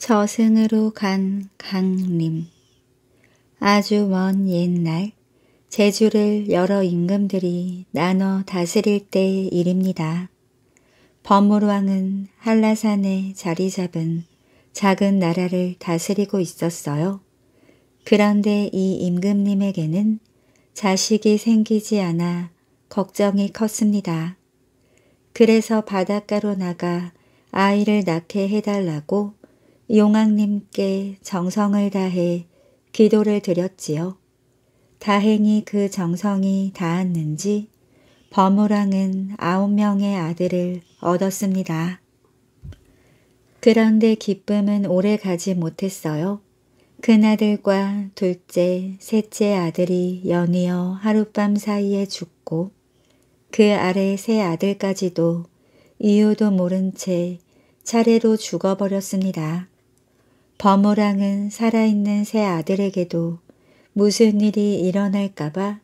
저승으로 간 강림 아주 먼 옛날 제주를 여러 임금들이 나눠 다스릴 때의 일입니다. 범울왕은 한라산에 자리 잡은 작은 나라를 다스리고 있었어요. 그런데 이 임금님에게는 자식이 생기지 않아 걱정이 컸습니다. 그래서 바닷가로 나가 아이를 낳게 해달라고 용왕님께 정성을 다해 기도를 드렸지요. 다행히 그 정성이 닿았는지 버무랑은 아홉 명의 아들을 얻었습니다. 그런데 기쁨은 오래 가지 못했어요. 큰아들과 둘째, 셋째 아들이 연이어 하룻밤 사이에 죽고 그 아래 세 아들까지도 이유도 모른 채 차례로 죽어버렸습니다. 버무랑은 살아있는 새 아들에게도 무슨 일이 일어날까봐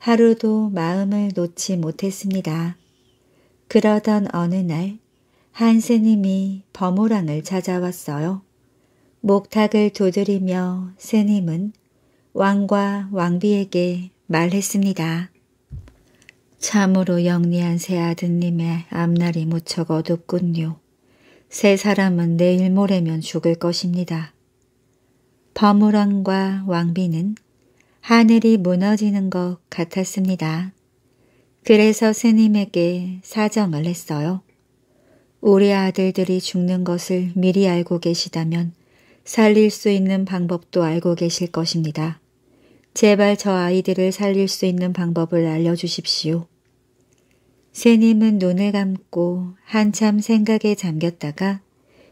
하루도 마음을 놓지 못했습니다. 그러던 어느 날 한스님이 버무랑을 찾아왔어요. 목탁을 두드리며 스님은 왕과 왕비에게 말했습니다. 참으로 영리한 새 아드님의 앞날이 무척 어둡군요. 세 사람은 내일 모레면 죽을 것입니다. 버무런과 왕비는 하늘이 무너지는 것 같았습니다. 그래서 스님에게 사정을 했어요. 우리 아들들이 죽는 것을 미리 알고 계시다면 살릴 수 있는 방법도 알고 계실 것입니다. 제발 저 아이들을 살릴 수 있는 방법을 알려주십시오. 새님은 눈을 감고 한참 생각에 잠겼다가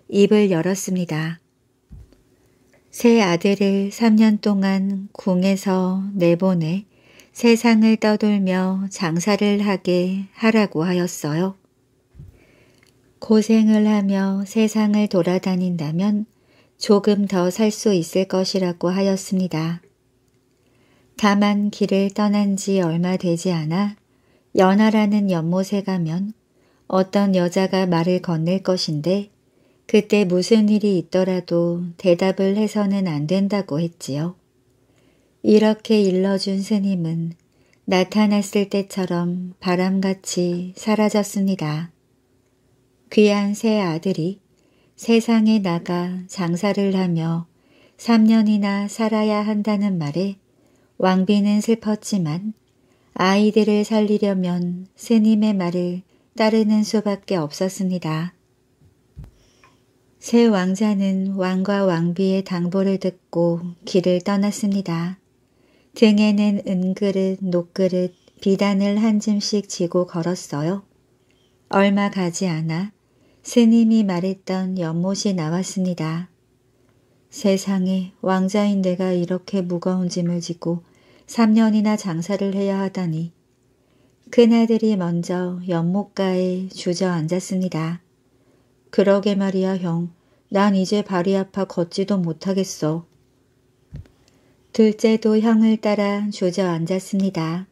입을 열었습니다. 새 아들을 3년 동안 궁에서 내보내 세상을 떠돌며 장사를 하게 하라고 하였어요. 고생을 하며 세상을 돌아다닌다면 조금 더 살 수 있을 것이라고 하였습니다. 다만 길을 떠난 지 얼마 되지 않아 연하라는 연못에 가면 어떤 여자가 말을 건넬 것인데 그때 무슨 일이 있더라도 대답을 해서는 안 된다고 했지요. 이렇게 일러준 스님은 나타났을 때처럼 바람같이 사라졌습니다. 귀한 새 아들이 세상에 나가 장사를 하며 3년이나 살아야 한다는 말에 왕비는 슬펐지만 아이들을 살리려면 스님의 말을 따르는 수밖에 없었습니다. 새 왕자는 왕과 왕비의 당보를 듣고 길을 떠났습니다. 등에는 은그릇, 녹그릇, 비단을 한 짐씩 지고 걸었어요. 얼마 가지 않아 스님이 말했던 연못이 나왔습니다. 세상에 왕자인 내가 이렇게 무거운 짐을 지고 3년이나 장사를 해야 하다니 큰아들이 먼저 연못가에 주저앉았습니다. 그러게 말이야 형. 난 이제 발이 아파 걷지도 못하겠어. 둘째도 형을 따라 주저앉았습니다.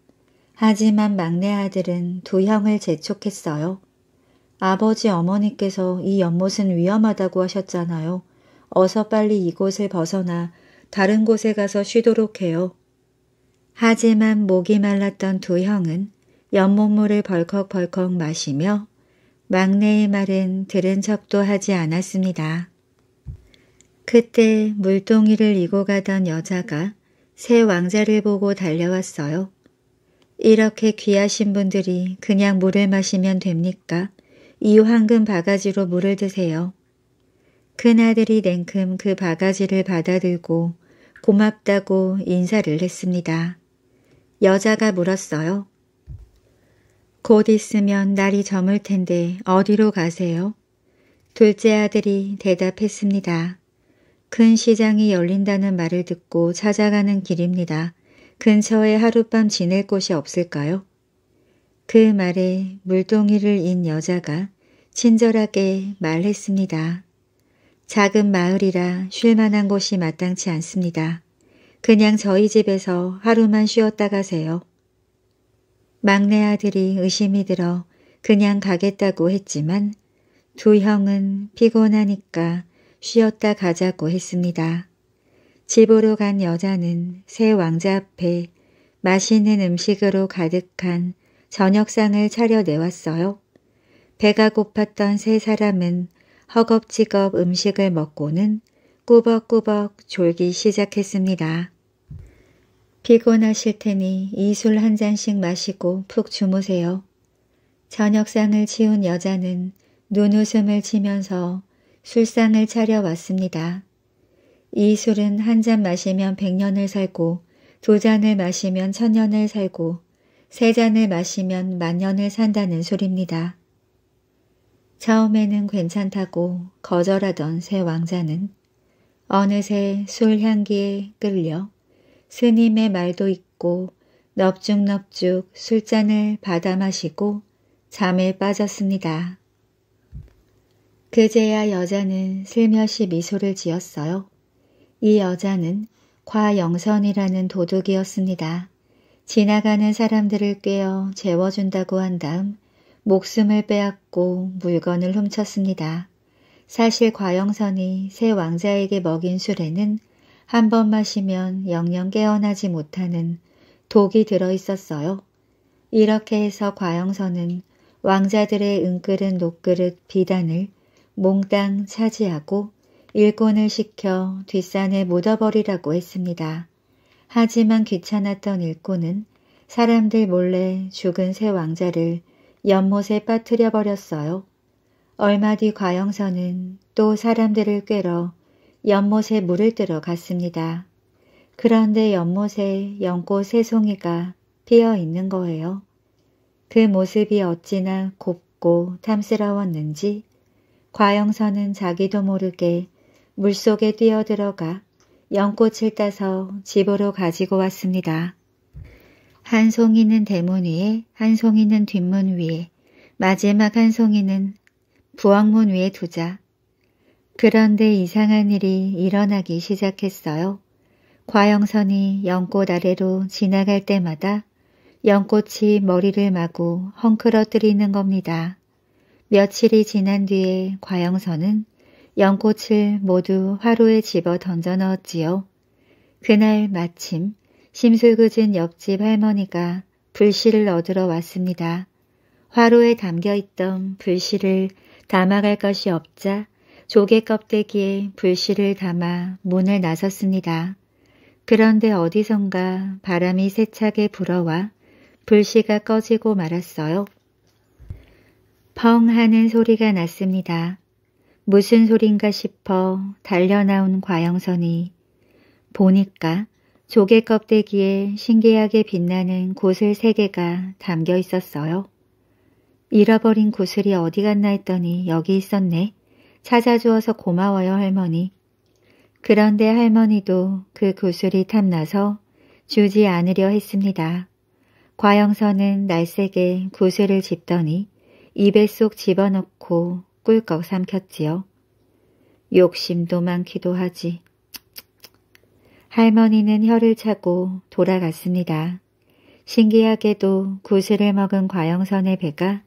하지만 막내 아들은 두 형을 재촉했어요. 아버지 어머니께서 이 연못은 위험하다고 하셨잖아요. 어서 빨리 이곳을 벗어나 다른 곳에 가서 쉬도록 해요. 하지만 목이 말랐던 두 형은 연못물을 벌컥벌컥 마시며 막내의 말은 들은 척도 하지 않았습니다. 그때 물동이를 이고 가던 여자가 새 왕자를 보고 달려왔어요. 이렇게 귀하신 분들이 그냥 물을 마시면 됩니까? 이 황금 바가지로 물을 드세요. 큰아들이 냉큼 그 바가지를 받아들고 고맙다고 인사를 했습니다. 여자가 물었어요. 곧 있으면 날이 저물 텐데 어디로 가세요? 둘째 아들이 대답했습니다. 큰 시장이 열린다는 말을 듣고 찾아가는 길입니다. 근처에 하룻밤 지낼 곳이 없을까요? 그 말에 물동이를 인 여자가 친절하게 말했습니다. 작은 마을이라 쉴만한 곳이 마땅치 않습니다. 그냥 저희 집에서 하루만 쉬었다 가세요. 막내 아들이 의심이 들어 그냥 가겠다고 했지만 두 형은 피곤하니까 쉬었다 가자고 했습니다. 집으로 간 여자는 새 왕자 앞에 맛있는 음식으로 가득한 저녁상을 차려내왔어요. 배가 고팠던 세 사람은 허겁지겁 음식을 먹고는 꾸벅꾸벅 졸기 시작했습니다. 피곤하실 테니 이 술 한 잔씩 마시고 푹 주무세요. 저녁상을 치운 여자는 눈웃음을 치면서 술상을 차려왔습니다. 이 술은 한 잔 마시면 백년을 살고 두 잔을 마시면 천년을 살고 세 잔을 마시면 만년을 산다는 술입니다. 처음에는 괜찮다고 거절하던 새 왕자는 어느새 술 향기에 끌려 스님의 말도 있고 넙죽넙죽 술잔을 받아 마시고 잠에 빠졌습니다. 그제야 여자는 슬며시 미소를 지었어요. 이 여자는 과영선이라는 도둑이었습니다. 지나가는 사람들을 깨어 재워준다고 한 다음 목숨을 빼앗고 물건을 훔쳤습니다. 사실 과영선이 새 왕자에게 먹인 술에는 한번 마시면 영영 깨어나지 못하는 독이 들어 있었어요. 이렇게 해서 과영선은 왕자들의 은그릇 녹그릇 비단을 몽땅 차지하고 일꾼을 시켜 뒷산에 묻어버리라고 했습니다. 하지만 귀찮았던 일꾼은 사람들 몰래 죽은 새 왕자를 연못에 빠뜨려 버렸어요. 얼마 뒤 과영선은 또 사람들을 꿰러 연못에 물을 뜨러 갔습니다. 그런데 연못에 연꽃 세 송이가 피어 있는 거예요. 그 모습이 어찌나 곱고 탐스러웠는지 과영선은 자기도 모르게 물속에 뛰어들어가 연꽃을 따서 집으로 가지고 왔습니다. 한 송이는 대문 위에, 한 송이는 뒷문 위에, 마지막 한 송이는 부엌문 위에 두자 그런데 이상한 일이 일어나기 시작했어요. 과영선이 연꽃 아래로 지나갈 때마다 연꽃이 머리를 마구 헝클어뜨리는 겁니다. 며칠이 지난 뒤에 과영선은 연꽃을 모두 화로에 집어 던져 넣었지요. 그날 마침 심술궂은 옆집 할머니가 불씨를 얻으러 왔습니다. 화로에 담겨 있던 불씨를 담아갈 것이 없자 조개 껍데기에 불씨를 담아 문을 나섰습니다. 그런데 어디선가 바람이 세차게 불어와 불씨가 꺼지고 말았어요. 펑 하는 소리가 났습니다. 무슨 소린가 싶어 달려나온 과영선이 보니까 조개 껍데기에 신기하게 빛나는 구슬 세 개가 담겨 있었어요. 잃어버린 구슬이 어디 갔나 했더니 여기 있었네. 찾아주어서 고마워요, 할머니. 그런데 할머니도 그 구슬이 탐나서 주지 않으려 했습니다. 과영선은 날색게 구슬을 집더니 입에 쏙 집어넣고 꿀꺽 삼켰지요. 욕심도 많기도 하지. 할머니는 혀를 차고 돌아갔습니다. 신기하게도 구슬을 먹은 과영선의 배가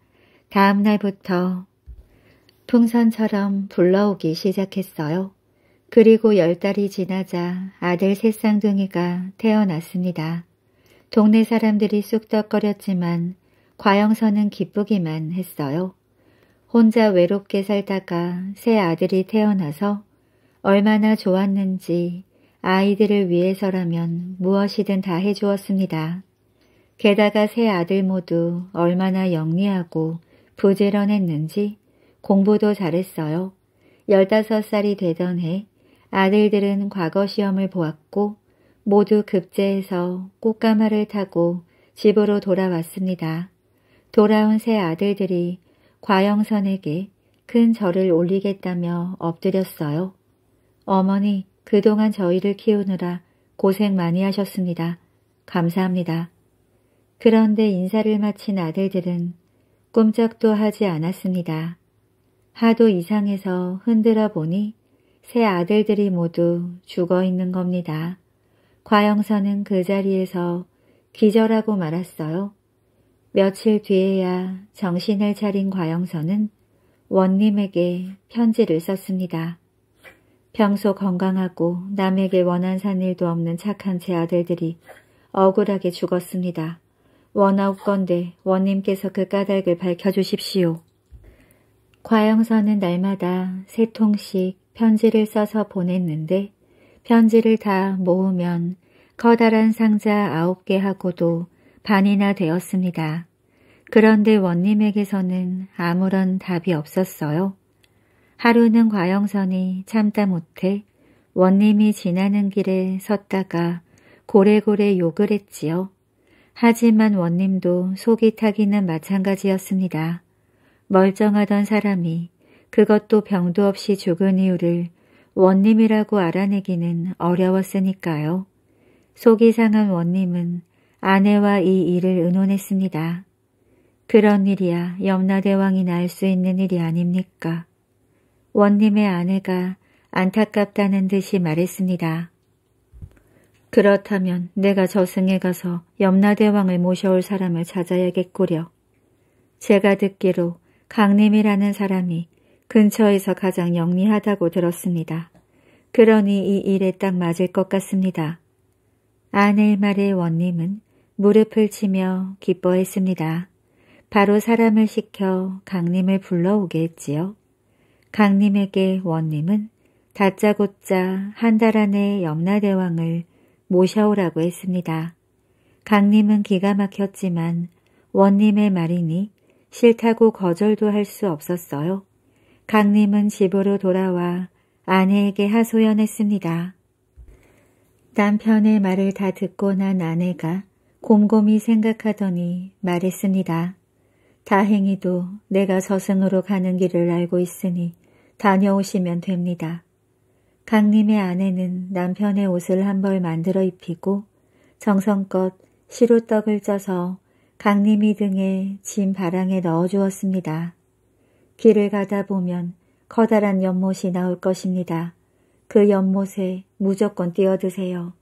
다음날부터 풍선처럼 불러오기 시작했어요. 그리고 열 달이 지나자 아들 새쌍둥이가 태어났습니다. 동네 사람들이 쑥덕거렸지만 과영선은 기쁘기만 했어요. 혼자 외롭게 살다가 새 아들이 태어나서 얼마나 좋았는지 아이들을 위해서라면 무엇이든 다 해주었습니다. 게다가 새 아들 모두 얼마나 영리하고 부지런했는지 공부도 잘했어요. 15살이 되던 해 아들들은 과거 시험을 보았고 모두 급제해서 꽃가마를 타고 집으로 돌아왔습니다. 돌아온 새 아들들이 과영선에게 큰 절을 올리겠다며 엎드렸어요. 어머니, 그동안 저희를 키우느라 고생 많이 하셨습니다. 감사합니다. 그런데 인사를 마친 아들들은 꿈쩍도 하지 않았습니다. 하도 이상해서 흔들어 보니 세 아들들이 모두 죽어 있는 겁니다. 과영선은 그 자리에서 기절하고 말았어요. 며칠 뒤에야 정신을 차린 과영선은 원님에게 편지를 썼습니다. 평소 건강하고 남에게 원한 산 일도 없는 착한 제 아들들이 억울하게 죽었습니다. 원아웃 건데 원님께서 그 까닭을 밝혀주십시오. 과영선은 날마다 세 통씩 편지를 써서 보냈는데 편지를 다 모으면 커다란 상자 아홉 개 하고도 반이나 되었습니다. 그런데 원님에게서는 아무런 답이 없었어요. 하루는 과영선이 참다 못해 원님이 지나는 길에 섰다가 고래고래 욕을 했지요. 하지만 원님도 속이 타기는 마찬가지였습니다. 멀쩡하던 사람이 그것도 병도 없이 죽은 이유를 원님이라고 알아내기는 어려웠으니까요. 속이 상한 원님은 아내와 이 일을 의논했습니다. 그런 일이야 염라대왕이나 알수 있는 일이 아닙니까. 원님의 아내가 안타깝다는 듯이 말했습니다. 그렇다면 내가 저승에 가서 염라대왕을 모셔올 사람을 찾아야겠구려. 제가 듣기로 강림이라는 사람이 근처에서 가장 영리하다고 들었습니다. 그러니 이 일에 딱 맞을 것 같습니다. 아내의 말에 원님은 무릎을 치며 기뻐했습니다. 바로 사람을 시켜 강림을 불러오게 했지요. 강림에게 원님은 다짜고짜 한 달 안에 염라대왕을 모셔오라고 했습니다. 강림은 기가 막혔지만 원님의 말이니 싫다고 거절도 할 수 없었어요. 강림은 집으로 돌아와 아내에게 하소연했습니다. 남편의 말을 다 듣고 난 아내가 곰곰이 생각하더니 말했습니다. 다행히도 내가 서승으로 가는 길을 알고 있으니 다녀오시면 됩니다. 강림의 아내는 남편의 옷을 한 벌 만들어 입히고 정성껏 시루떡을 쪄서 강림이 등에 짐 바랑에 넣어주었습니다. 길을 가다 보면 커다란 연못이 나올 것입니다. 그 연못에 무조건 뛰어드세요.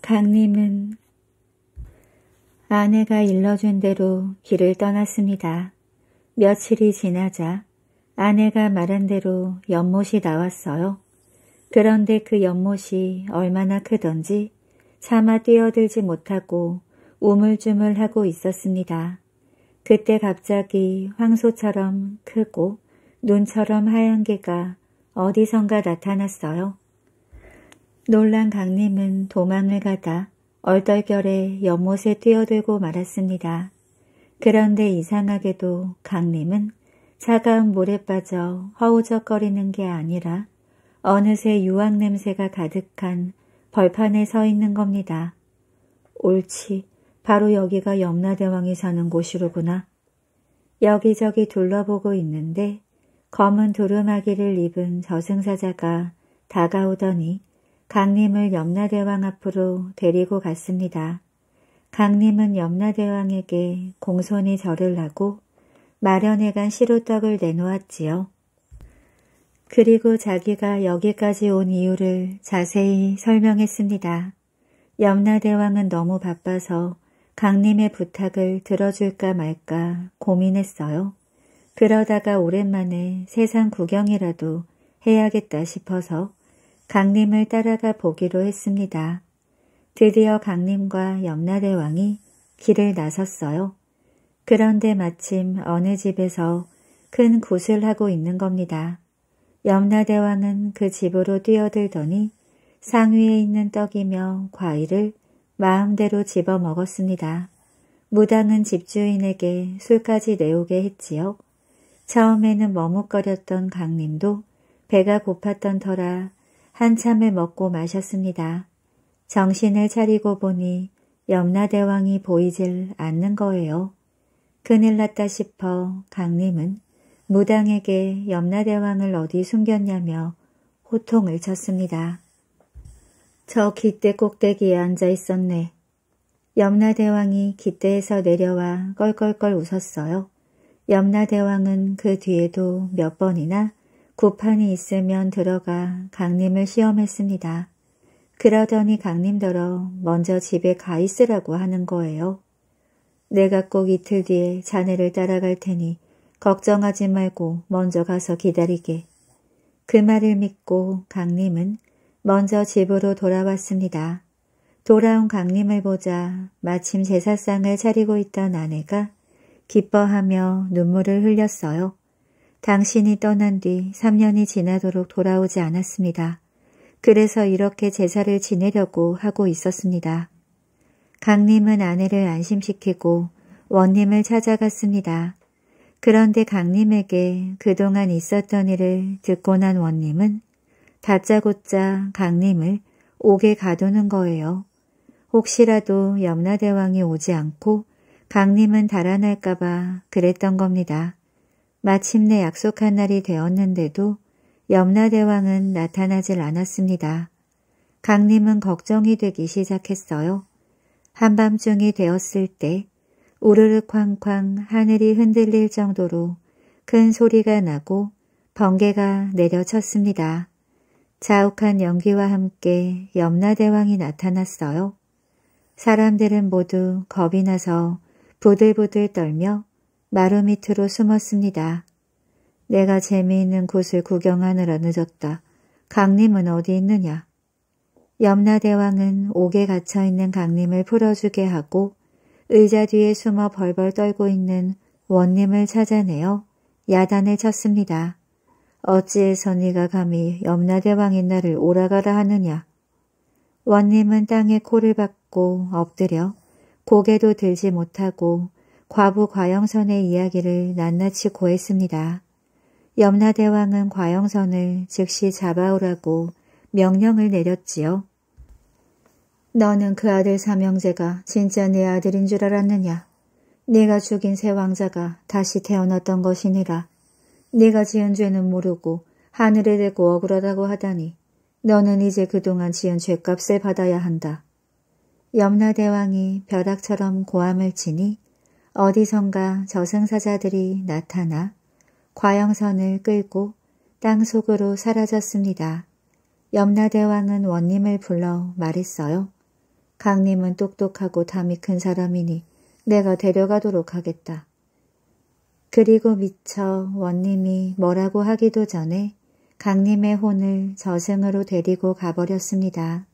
강림은 아내가 일러준 대로 길을 떠났습니다. 며칠이 지나자 아내가 말한 대로 연못이 나왔어요. 그런데 그 연못이 얼마나 크던지 차마 뛰어들지 못하고 우물쭈물하고 있었습니다. 그때 갑자기 황소처럼 크고 눈처럼 하얀 개가 어디선가 나타났어요. 놀란 강림은 도망을 가다 얼떨결에 연못에 뛰어들고 말았습니다. 그런데 이상하게도 강림은 차가운 물에 빠져 허우적거리는 게 아니라 어느새 유황 냄새가 가득한 벌판에 서 있는 겁니다. 옳지, 바로 여기가 염라대왕이 사는 곳이로구나. 여기저기 둘러보고 있는데 검은 두루마기를 입은 저승사자가 다가오더니 강림을 염라대왕 앞으로 데리고 갔습니다. 강림은 염라대왕에게 공손히 절을 하고 마련해 간 시루떡을 내놓았지요. 그리고 자기가 여기까지 온 이유를 자세히 설명했습니다. 염라대왕은 너무 바빠서 강림의 부탁을 들어줄까 말까 고민했어요. 그러다가 오랜만에 세상 구경이라도 해야겠다 싶어서 강림을 따라가 보기로 했습니다. 드디어 강림과 염라대왕이 길을 나섰어요. 그런데 마침 어느 집에서 큰 굿을 하고 있는 겁니다. 염라대왕은 그 집으로 뛰어들더니 상위에 있는 떡이며 과일을 마음대로 집어 먹었습니다. 무당은 집주인에게 술까지 내오게 했지요. 처음에는 머뭇거렸던 강림도 배가 고팠던 터라 한참을 먹고 마셨습니다. 정신을 차리고 보니 염라대왕이 보이질 않는 거예요. 큰일 났다 싶어 강림은 무당에게 염라대왕을 어디 숨겼냐며 호통을 쳤습니다. 저 깃대 꼭대기에 앉아 있었네. 염라대왕이 깃대에서 내려와 껄껄껄 웃었어요. 염라대왕은 그 뒤에도 몇 번이나 구판이 있으면 들어가 강림을 시험했습니다. 그러더니 강림더러 먼저 집에 가 있으라고 하는 거예요. 내가 꼭 이틀 뒤에 자네를 따라갈 테니 걱정하지 말고 먼저 가서 기다리게. 그 말을 믿고 강림은 먼저 집으로 돌아왔습니다. 돌아온 강림을 보자 마침 제사상을 차리고 있던 아내가 기뻐하며 눈물을 흘렸어요. 당신이 떠난 뒤 3년이 지나도록 돌아오지 않았습니다. 그래서 이렇게 제사를 지내려고 하고 있었습니다. 강림은 아내를 안심시키고 원님을 찾아갔습니다. 그런데 강림에게 그동안 있었던 일을 듣고 난 원님은 다짜고짜 강림을 옥에 가두는 거예요. 혹시라도 염라대왕이 오지 않고 강림은 달아날까봐 그랬던 겁니다. 마침내 약속한 날이 되었는데도 염라대왕은 나타나질 않았습니다. 강림은 걱정이 되기 시작했어요. 한밤중이 되었을 때 우르르 쾅쾅 하늘이 흔들릴 정도로 큰 소리가 나고 번개가 내려쳤습니다. 자욱한 연기와 함께 염라대왕이 나타났어요. 사람들은 모두 겁이 나서 부들부들 떨며 마루 밑으로 숨었습니다. 내가 재미있는 곳을 구경하느라 늦었다. 강림은 어디 있느냐? 염라대왕은 옥에 갇혀있는 강림을 풀어주게 하고 의자 뒤에 숨어 벌벌 떨고 있는 원님을 찾아내어 야단을 쳤습니다. 어찌해서 네가 감히 염라대왕의 나를 오라가라 하느냐. 원님은 땅에 코를 박고 엎드려 고개도 들지 못하고 과부 과영선의 이야기를 낱낱이 고했습니다. 염라대왕은 과영선을 즉시 잡아오라고 명령을 내렸지요. 너는 그 아들 삼형제가 진짜 내 아들인 줄 알았느냐? 네가 죽인 새 왕자가 다시 태어났던 것이니라. 네가 지은 죄는 모르고 하늘에 대고 억울하다고 하다니 너는 이제 그동안 지은 죄값을 받아야 한다. 염라대왕이 벼락처럼 고함을 치니 어디선가 저승사자들이 나타나 과영선을 끌고 땅 속으로 사라졌습니다. 염라대왕은 원님을 불러 말했어요. 강님은 똑똑하고 담이 큰 사람이니 내가 데려가도록 하겠다. 그리고 미처 원님이 뭐라고 하기도 전에 강님의 혼을 저승으로 데리고 가버렸습니다.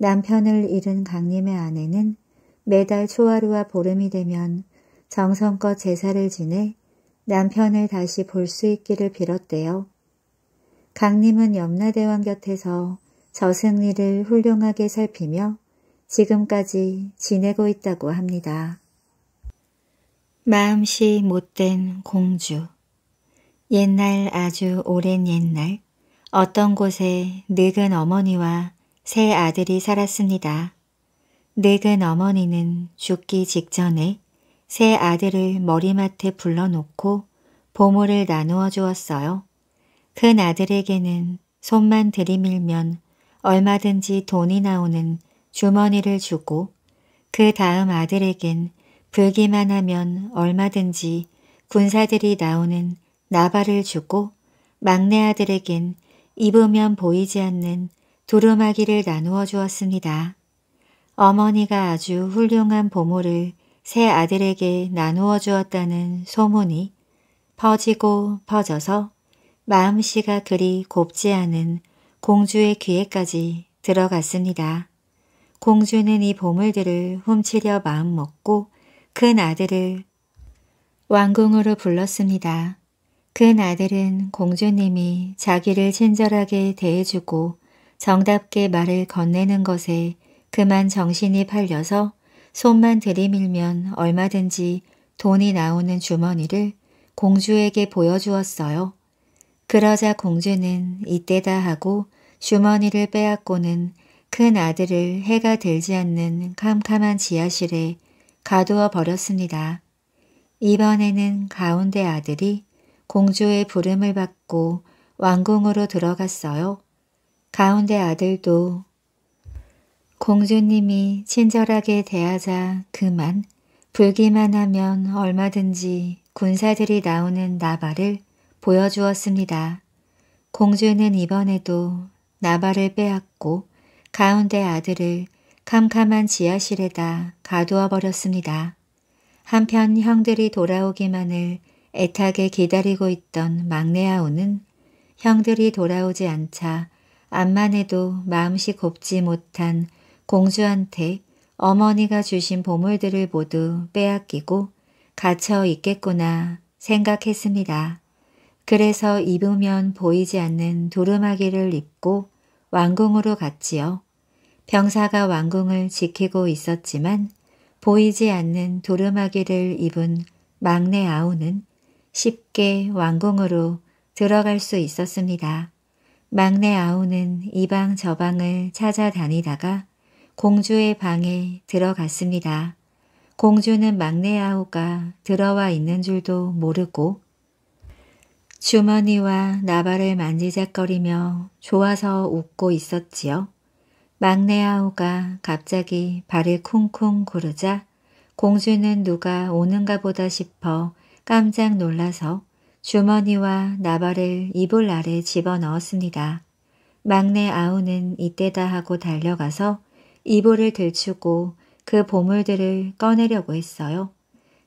남편을 잃은 강님의 아내는 매달 초하루와 보름이 되면 정성껏 제사를 지내 남편을 다시 볼 수 있기를 빌었대요. 강님은 염라대왕 곁에서 저승리를 훌륭하게 살피며 지금까지 지내고 있다고 합니다. 마음씨 못된 공주 옛날 아주 오랜 옛날 어떤 곳에 늙은 어머니와 세 아들이 살았습니다. 늙은 어머니는 죽기 직전에 세 아들을 머리맡에 불러놓고 보물을 나누어 주었어요. 큰 아들에게는 손만 들이밀면 얼마든지 돈이 나오는 주머니를 주고 그 다음 아들에겐 불기만 하면 얼마든지 군사들이 나오는 나발을 주고 막내 아들에겐 입으면 보이지 않는 두루마기를 나누어 주었습니다. 어머니가 아주 훌륭한 보물을 새 아들에게 나누어 주었다는 소문이 퍼지고 퍼져서 마음씨가 그리 곱지 않은 공주의 귀에까지 들어갔습니다. 공주는 이 보물들을 훔치려 마음먹고 큰아들을 왕궁으로 불렀습니다. 그아들은 공주님이 자기를 친절하게 대해주고 정답게 말을 건네는 것에 그만 정신이 팔려서 손만 들이밀면 얼마든지 돈이 나오는 주머니를 공주에게 보여주었어요. 그러자 공주는 이때다 하고 주머니를 빼앗고는 큰 아들을 해가 들지 않는 캄캄한 지하실에 가두어 버렸습니다. 이번에는 가운데 아들이 공주의 부름을 받고 왕궁으로 들어갔어요. 가운데 아들도 공주님이 친절하게 대하자 그만 불기만 하면 얼마든지 군사들이 나오는 나발을 보여주었습니다. 공주는 이번에도 나발을 빼앗고 가운데 아들을 캄캄한 지하실에다 가두어 버렸습니다. 한편 형들이 돌아오기만을 애타게 기다리고 있던 막내 아우는 형들이 돌아오지 않자 암만 해도 마음씨 곱지 못한 공주한테 어머니가 주신 보물들을 모두 빼앗기고 갇혀 있겠구나 생각했습니다. 그래서 입으면 보이지 않는 두루마기를 입고 왕궁으로 갔지요. 병사가 왕궁을 지키고 있었지만 보이지 않는 도르마기를 입은 막내 아우는 쉽게 왕궁으로 들어갈 수 있었습니다. 막내 아우는 이방 저방을 찾아다니다가 공주의 방에 들어갔습니다. 공주는 막내 아우가 들어와 있는 줄도 모르고 주머니와 나발을 만지작거리며 좋아서 웃고 있었지요. 막내 아우가 갑자기 발을 쿵쿵 구르자 공주는 누가 오는가 보다 싶어 깜짝 놀라서 주머니와 나발을 이불 아래 집어넣었습니다. 막내 아우는 이때다 하고 달려가서 이불을 들추고 그 보물들을 꺼내려고 했어요.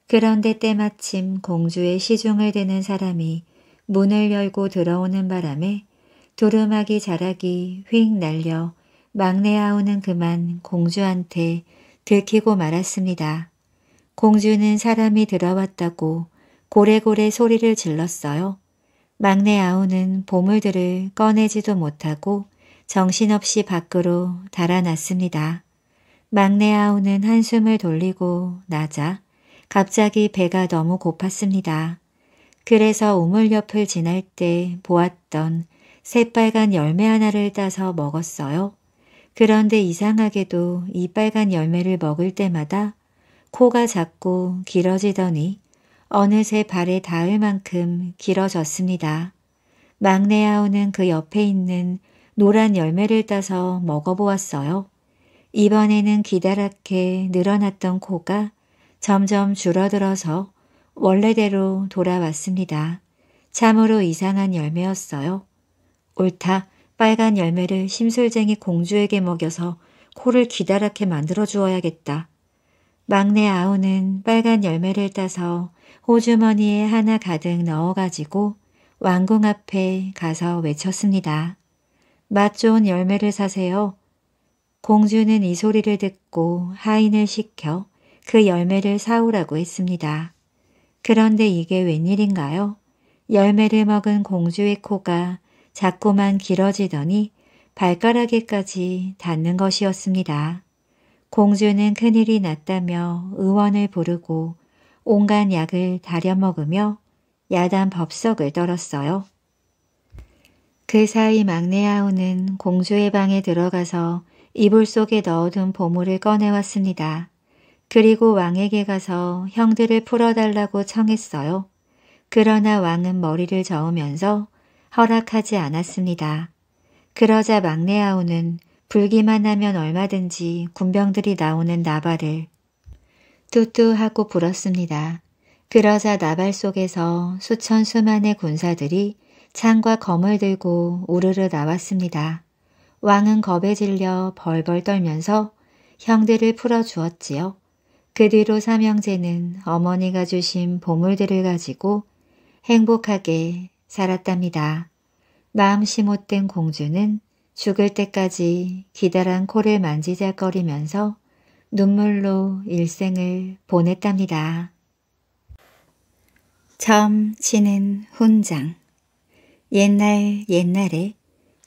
그런데 때마침 공주의 시중을 드는 사람이 문을 열고 들어오는 바람에 두루마기 자락이 휙 날려 막내 아우는 그만 공주한테 들키고 말았습니다. 공주는 사람이 들어왔다고 고래고래 소리를 질렀어요. 막내 아우는 보물들을 꺼내지도 못하고 정신없이 밖으로 달아났습니다. 막내 아우는 한숨을 돌리고 나자 갑자기 배가 너무 고팠습니다. 그래서 우물 옆을 지날 때 보았던 새빨간 열매 하나를 따서 먹었어요. 그런데 이상하게도 이 빨간 열매를 먹을 때마다 코가 작고 길어지더니 어느새 발에 닿을 만큼 길어졌습니다. 막내 아우는 그 옆에 있는 노란 열매를 따서 먹어보았어요. 이번에는 기다랗게 늘어났던 코가 점점 줄어들어서 원래대로 돌아왔습니다. 참으로 이상한 열매였어요. 옳다. 빨간 열매를 심술쟁이 공주에게 먹여서 코를 기다랗게 만들어 주어야겠다. 막내 아우는 빨간 열매를 따서 호주머니에 하나 가득 넣어가지고 왕궁 앞에 가서 외쳤습니다. 맛 좋은 열매를 사세요. 공주는 이 소리를 듣고 하인을 시켜 그 열매를 사오라고 했습니다. 그런데 이게 웬일인가요? 열매를 먹은 공주의 코가 자꾸만 길어지더니 발가락에까지 닿는 것이었습니다. 공주는 큰일이 났다며 의원을 부르고 온갖 약을 다려먹으며 야단 법석을 떨었어요. 그 사이 막내 아우는 공주의 방에 들어가서 이불 속에 넣어둔 보물을 꺼내왔습니다. 그리고 왕에게 가서 형들을 풀어달라고 청했어요. 그러나 왕은 머리를 저으면서 허락하지 않았습니다. 그러자 막내 아우는 불기만 하면 얼마든지 군병들이 나오는 나발을 뚜뚜하고 불었습니다. 그러자 나발 속에서 수천 수만의 군사들이 창과 검을 들고 우르르 나왔습니다. 왕은 겁에 질려 벌벌 떨면서 형들을 풀어주었지요. 그 뒤로 삼형제는 어머니가 주신 보물들을 가지고 행복하게 살았답니다. 마음씨 못된 공주는 죽을 때까지 기다란 코를 만지작거리면서 눈물로 일생을 보냈답니다. 처음 치는 훈장 옛날 옛날에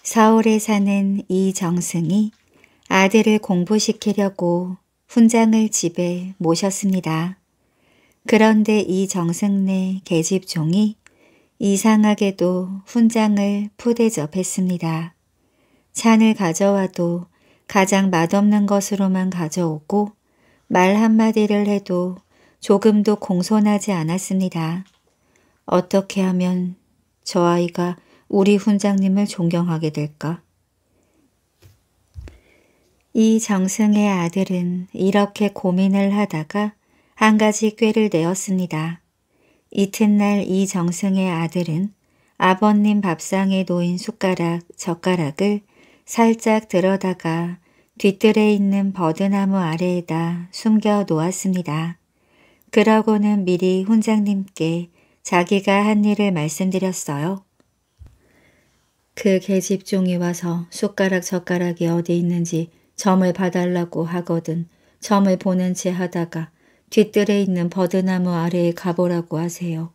서울에 사는 이정승이 아들을 공부시키려고 훈장을 집에 모셨습니다. 그런데 이정승네 계집종이 이상하게도 훈장을 푸대접했습니다. 찬을 가져와도 가장 맛없는 것으로만 가져오고 말 한마디를 해도 조금도 공손하지 않았습니다. 어떻게 하면 저 아이가 우리 훈장님을 존경하게 될까? 이 정승의 아들은 이렇게 고민을 하다가 한 가지 꾀를 내었습니다. 이튿날 이 정승의 아들은 아버님 밥상에 놓인 숟가락, 젓가락을 살짝 들어다가 뒤뜰에 있는 버드나무 아래에다 숨겨 놓았습니다. 그러고는 미리 훈장님께 자기가 한 일을 말씀드렸어요. 그 계집종이 와서 숟가락 젓가락이 어디 있는지 점을 봐달라고 하거든 점을 보는 채 하다가 뒤뜰에 있는 버드나무 아래에 가보라고 하세요.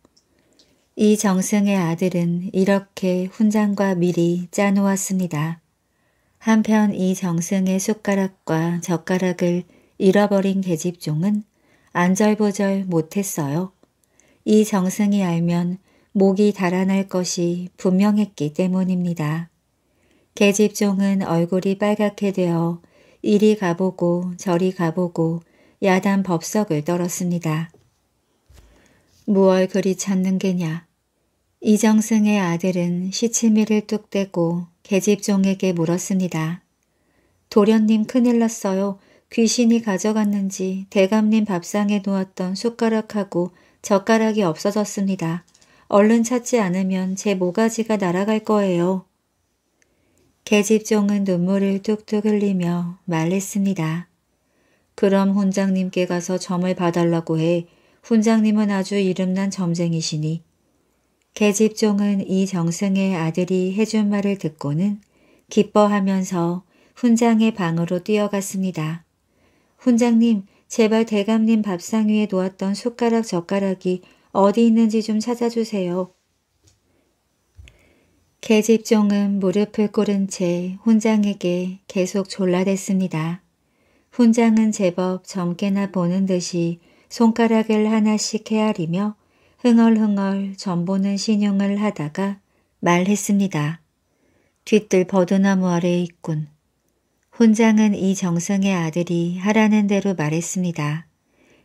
이 정승의 아들은 이렇게 훈장과 미리 짜놓았습니다. 한편 이 정승의 숟가락과 젓가락을 잃어버린 계집종은 안절부절 못했어요. 이 정승이 알면 목이 달아날 것이 분명했기 때문입니다. 계집종은 얼굴이 빨갛게 되어 이리 가보고 저리 가보고 야단 법석을 떨었습니다. 무얼 그리 찾는 게냐. 이정승의 아들은 시치미를 뚝 떼고 계집종에게 물었습니다. 도련님 큰일 났어요. 귀신이 가져갔는지 대감님 밥상에 놓았던 숟가락하고 젓가락이 없어졌습니다. 얼른 찾지 않으면 제 모가지가 날아갈 거예요. 계집종은 눈물을 뚝뚝 흘리며 말했습니다. 그럼 훈장님께 가서 점을 봐달라고 해 훈장님은 아주 이름난 점쟁이시니 계집종은 이 정승의 아들이 해준 말을 듣고는 기뻐하면서 훈장의 방으로 뛰어갔습니다. 훈장님, 제발 대감님 밥상 위에 놓았던 숟가락 젓가락이 어디 있는지 좀 찾아주세요. 계집종은 무릎을 꿇은 채 훈장에게 계속 졸라댔습니다. 훈장은 제법 젊게나 보는 듯이 손가락을 하나씩 헤아리며 흥얼흥얼 전보는 신용을 하다가 말했습니다. 뒤뜰 버드나무 아래에 있군. 훈장은 이정성의 아들이 하라는 대로 말했습니다.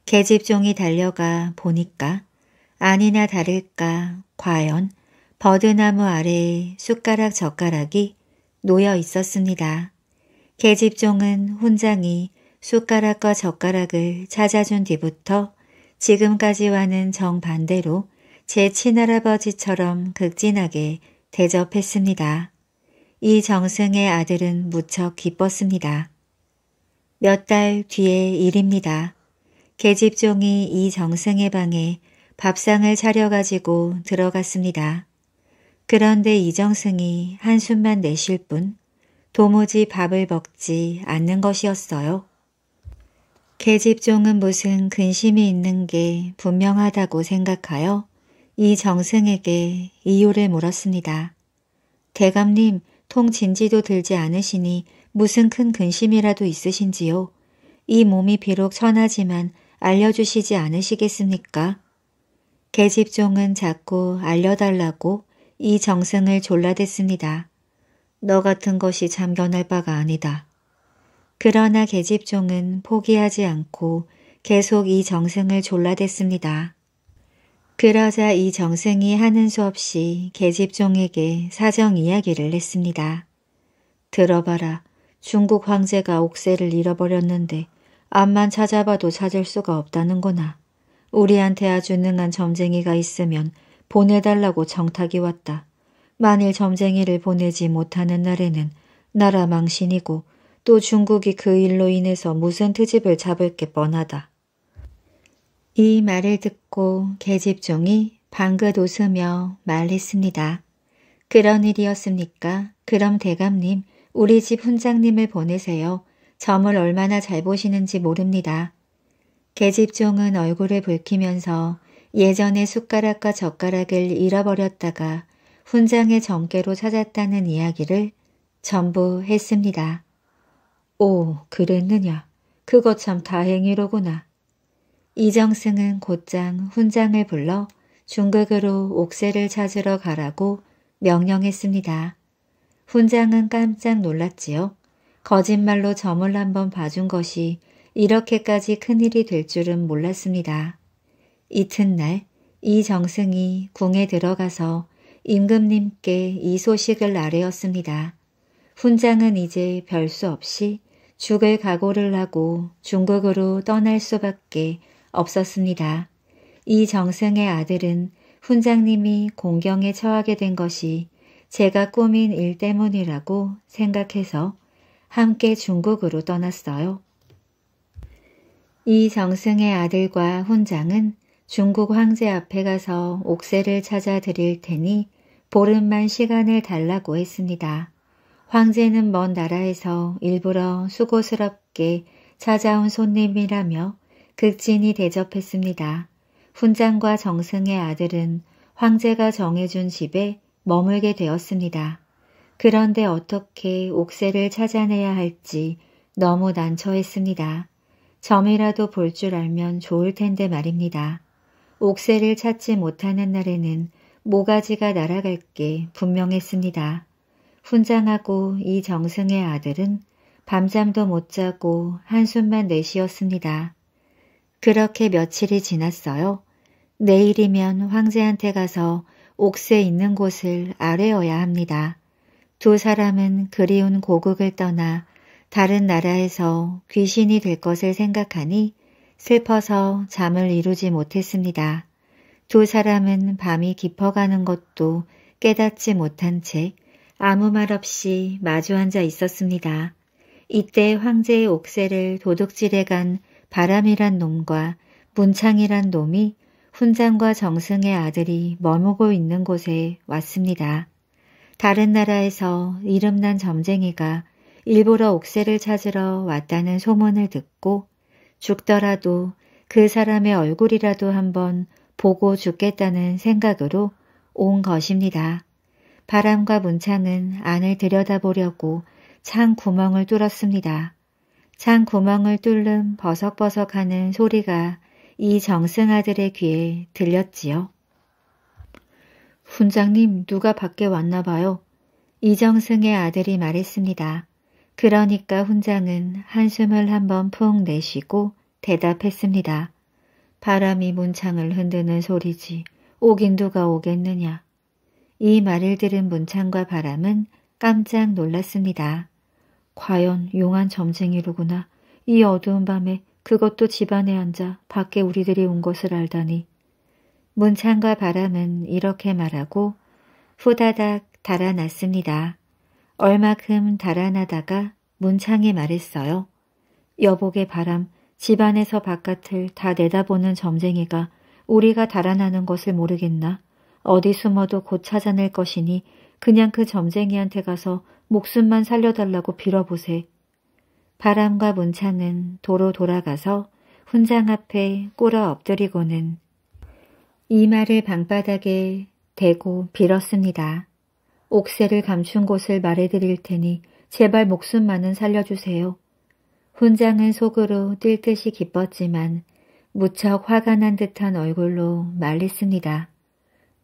계집종이 달려가 보니까 아니나 다를까 과연 버드나무 아래에 숟가락 젓가락이 놓여 있었습니다. 계집종은 훈장이 숟가락과 젓가락을 찾아준 뒤부터 지금까지와는 정반대로 제 친할아버지처럼 극진하게 대접했습니다. 이 정승의 아들은 무척 기뻤습니다. 몇 달 뒤의 일입니다. 계집종이 이 정승의 방에 밥상을 차려가지고 들어갔습니다. 그런데 이정승이 한숨만 내쉴 뿐 도무지 밥을 먹지 않는 것이었어요. 계집종은 무슨 근심이 있는 게 분명하다고 생각하여 이정승에게 이유를 물었습니다. 대감님, 통 진지도 들지 않으시니 무슨 큰 근심이라도 있으신지요? 이 몸이 비록 천하지만 알려주시지 않으시겠습니까? 계집종은 자꾸 알려달라고 이정승을 졸라댔습니다. 너 같은 것이 참견할 바가 아니다. 그러나 계집종은 포기하지 않고 계속 이 정승을 졸라댔습니다. 그러자 이 정승이 하는 수 없이 계집종에게 사정 이야기를 했습니다. 들어봐라. 중국 황제가 옥새를 잃어버렸는데 앞만 찾아봐도 찾을 수가 없다는구나. 우리한테 아주 능한 점쟁이가 있으면 보내달라고 정탁이 왔다. 만일 점쟁이를 보내지 못하는 날에는 나라 망신이고 또 중국이 그 일로 인해서 무슨 트집을 잡을 게 뻔하다. 이 말을 듣고 계집종이 방긋 웃으며 말했습니다. 그런 일이었습니까? 그럼 대감님, 우리 집 훈장님을 보내세요. 점을 얼마나 잘 보시는지 모릅니다. 계집종은 얼굴을 붉히면서 예전에 숟가락과 젓가락을 잃어버렸다가 훈장의 점괘로 찾았다는 이야기를 전부 했습니다. 오, 그랬느냐. 그거 참 다행이로구나. 이정승은 곧장 훈장을 불러 중국으로 옥새를 찾으러 가라고 명령했습니다. 훈장은 깜짝 놀랐지요. 거짓말로 점을 한번 봐준 것이 이렇게까지 큰일이 될 줄은 몰랐습니다. 이튿날 이정승이 궁에 들어가서 임금님께 이 소식을 아뢰었습니다. 훈장은 이제 별 수 없이 죽을 각오를 하고 중국으로 떠날 수밖에 없었습니다. 이 정승의 아들은 훈장님이 공경에 처하게 된 것이 제가 꾸민 일 때문이라고 생각해서 함께 중국으로 떠났어요. 이 정승의 아들과 훈장은 중국 황제 앞에 가서 옥새를 찾아 드릴 테니 보름만 시간을 달라고 했습니다. 황제는 먼 나라에서 일부러 수고스럽게 찾아온 손님이라며 극진히 대접했습니다. 훈장과 정승의 아들은 황제가 정해준 집에 머물게 되었습니다. 그런데 어떻게 옥새를 찾아내야 할지 너무 난처했습니다. 점이라도 볼 줄 알면 좋을 텐데 말입니다. 옥새를 찾지 못하는 날에는 모가지가 날아갈 게 분명했습니다. 훈장하고 이 정승의 아들은 밤잠도 못 자고 한숨만 내쉬었습니다. 그렇게 며칠이 지났어요. 내일이면 황제한테 가서 옥새 있는 곳을 아뢰어야 합니다. 두 사람은 그리운 고국을 떠나 다른 나라에서 귀신이 될 것을 생각하니 슬퍼서 잠을 이루지 못했습니다. 두 사람은 밤이 깊어가는 것도 깨닫지 못한 채 아무 말 없이 마주 앉아 있었습니다. 이때 황제의 옥새를 도둑질해 간 바람이란 놈과 문창이란 놈이 훈장과 정승의 아들이 머무고 있는 곳에 왔습니다. 다른 나라에서 이름난 점쟁이가 일부러 옥새를 찾으러 왔다는 소문을 듣고 죽더라도 그 사람의 얼굴이라도 한번 보고 죽겠다는 생각으로 온 것입니다. 바람과 문창은 안을 들여다보려고 창 구멍을 뚫었습니다. 창 구멍을 뚫는 버석버석하는 소리가 이 정승아들의 귀에 들렸지요. 훈장님 누가 밖에 왔나 봐요. 이정승의 아들이 말했습니다. 그러니까 훈장은 한숨을 한번 푹 내쉬고 대답했습니다. 바람이 문창을 흔드는 소리지 오긴 누가 오겠느냐. 이 말을 들은 문창과 바람은 깜짝 놀랐습니다. 과연 용한 점쟁이로구나. 이 어두운 밤에 그것도 집안에 앉아 밖에 우리들이 온 것을 알다니. 문창과 바람은 이렇게 말하고 후다닥 달아났습니다. 얼마큼 달아나다가 문창이 말했어요. 여복의 바람, 집안에서 바깥을 다 내다보는 점쟁이가 우리가 달아나는 것을 모르겠나? 어디 숨어도 곧 찾아낼 것이니 그냥 그 점쟁이한테 가서 목숨만 살려달라고 빌어보세. 바람과 문창은 도로 돌아가서 훈장 앞에 꼬라 엎드리고는 이 말을 방바닥에 대고 빌었습니다. 옥새를 감춘 곳을 말해드릴 테니 제발 목숨만은 살려주세요. 훈장은 속으로 뛸 듯이 기뻤지만 무척 화가 난 듯한 얼굴로 말렸습니다.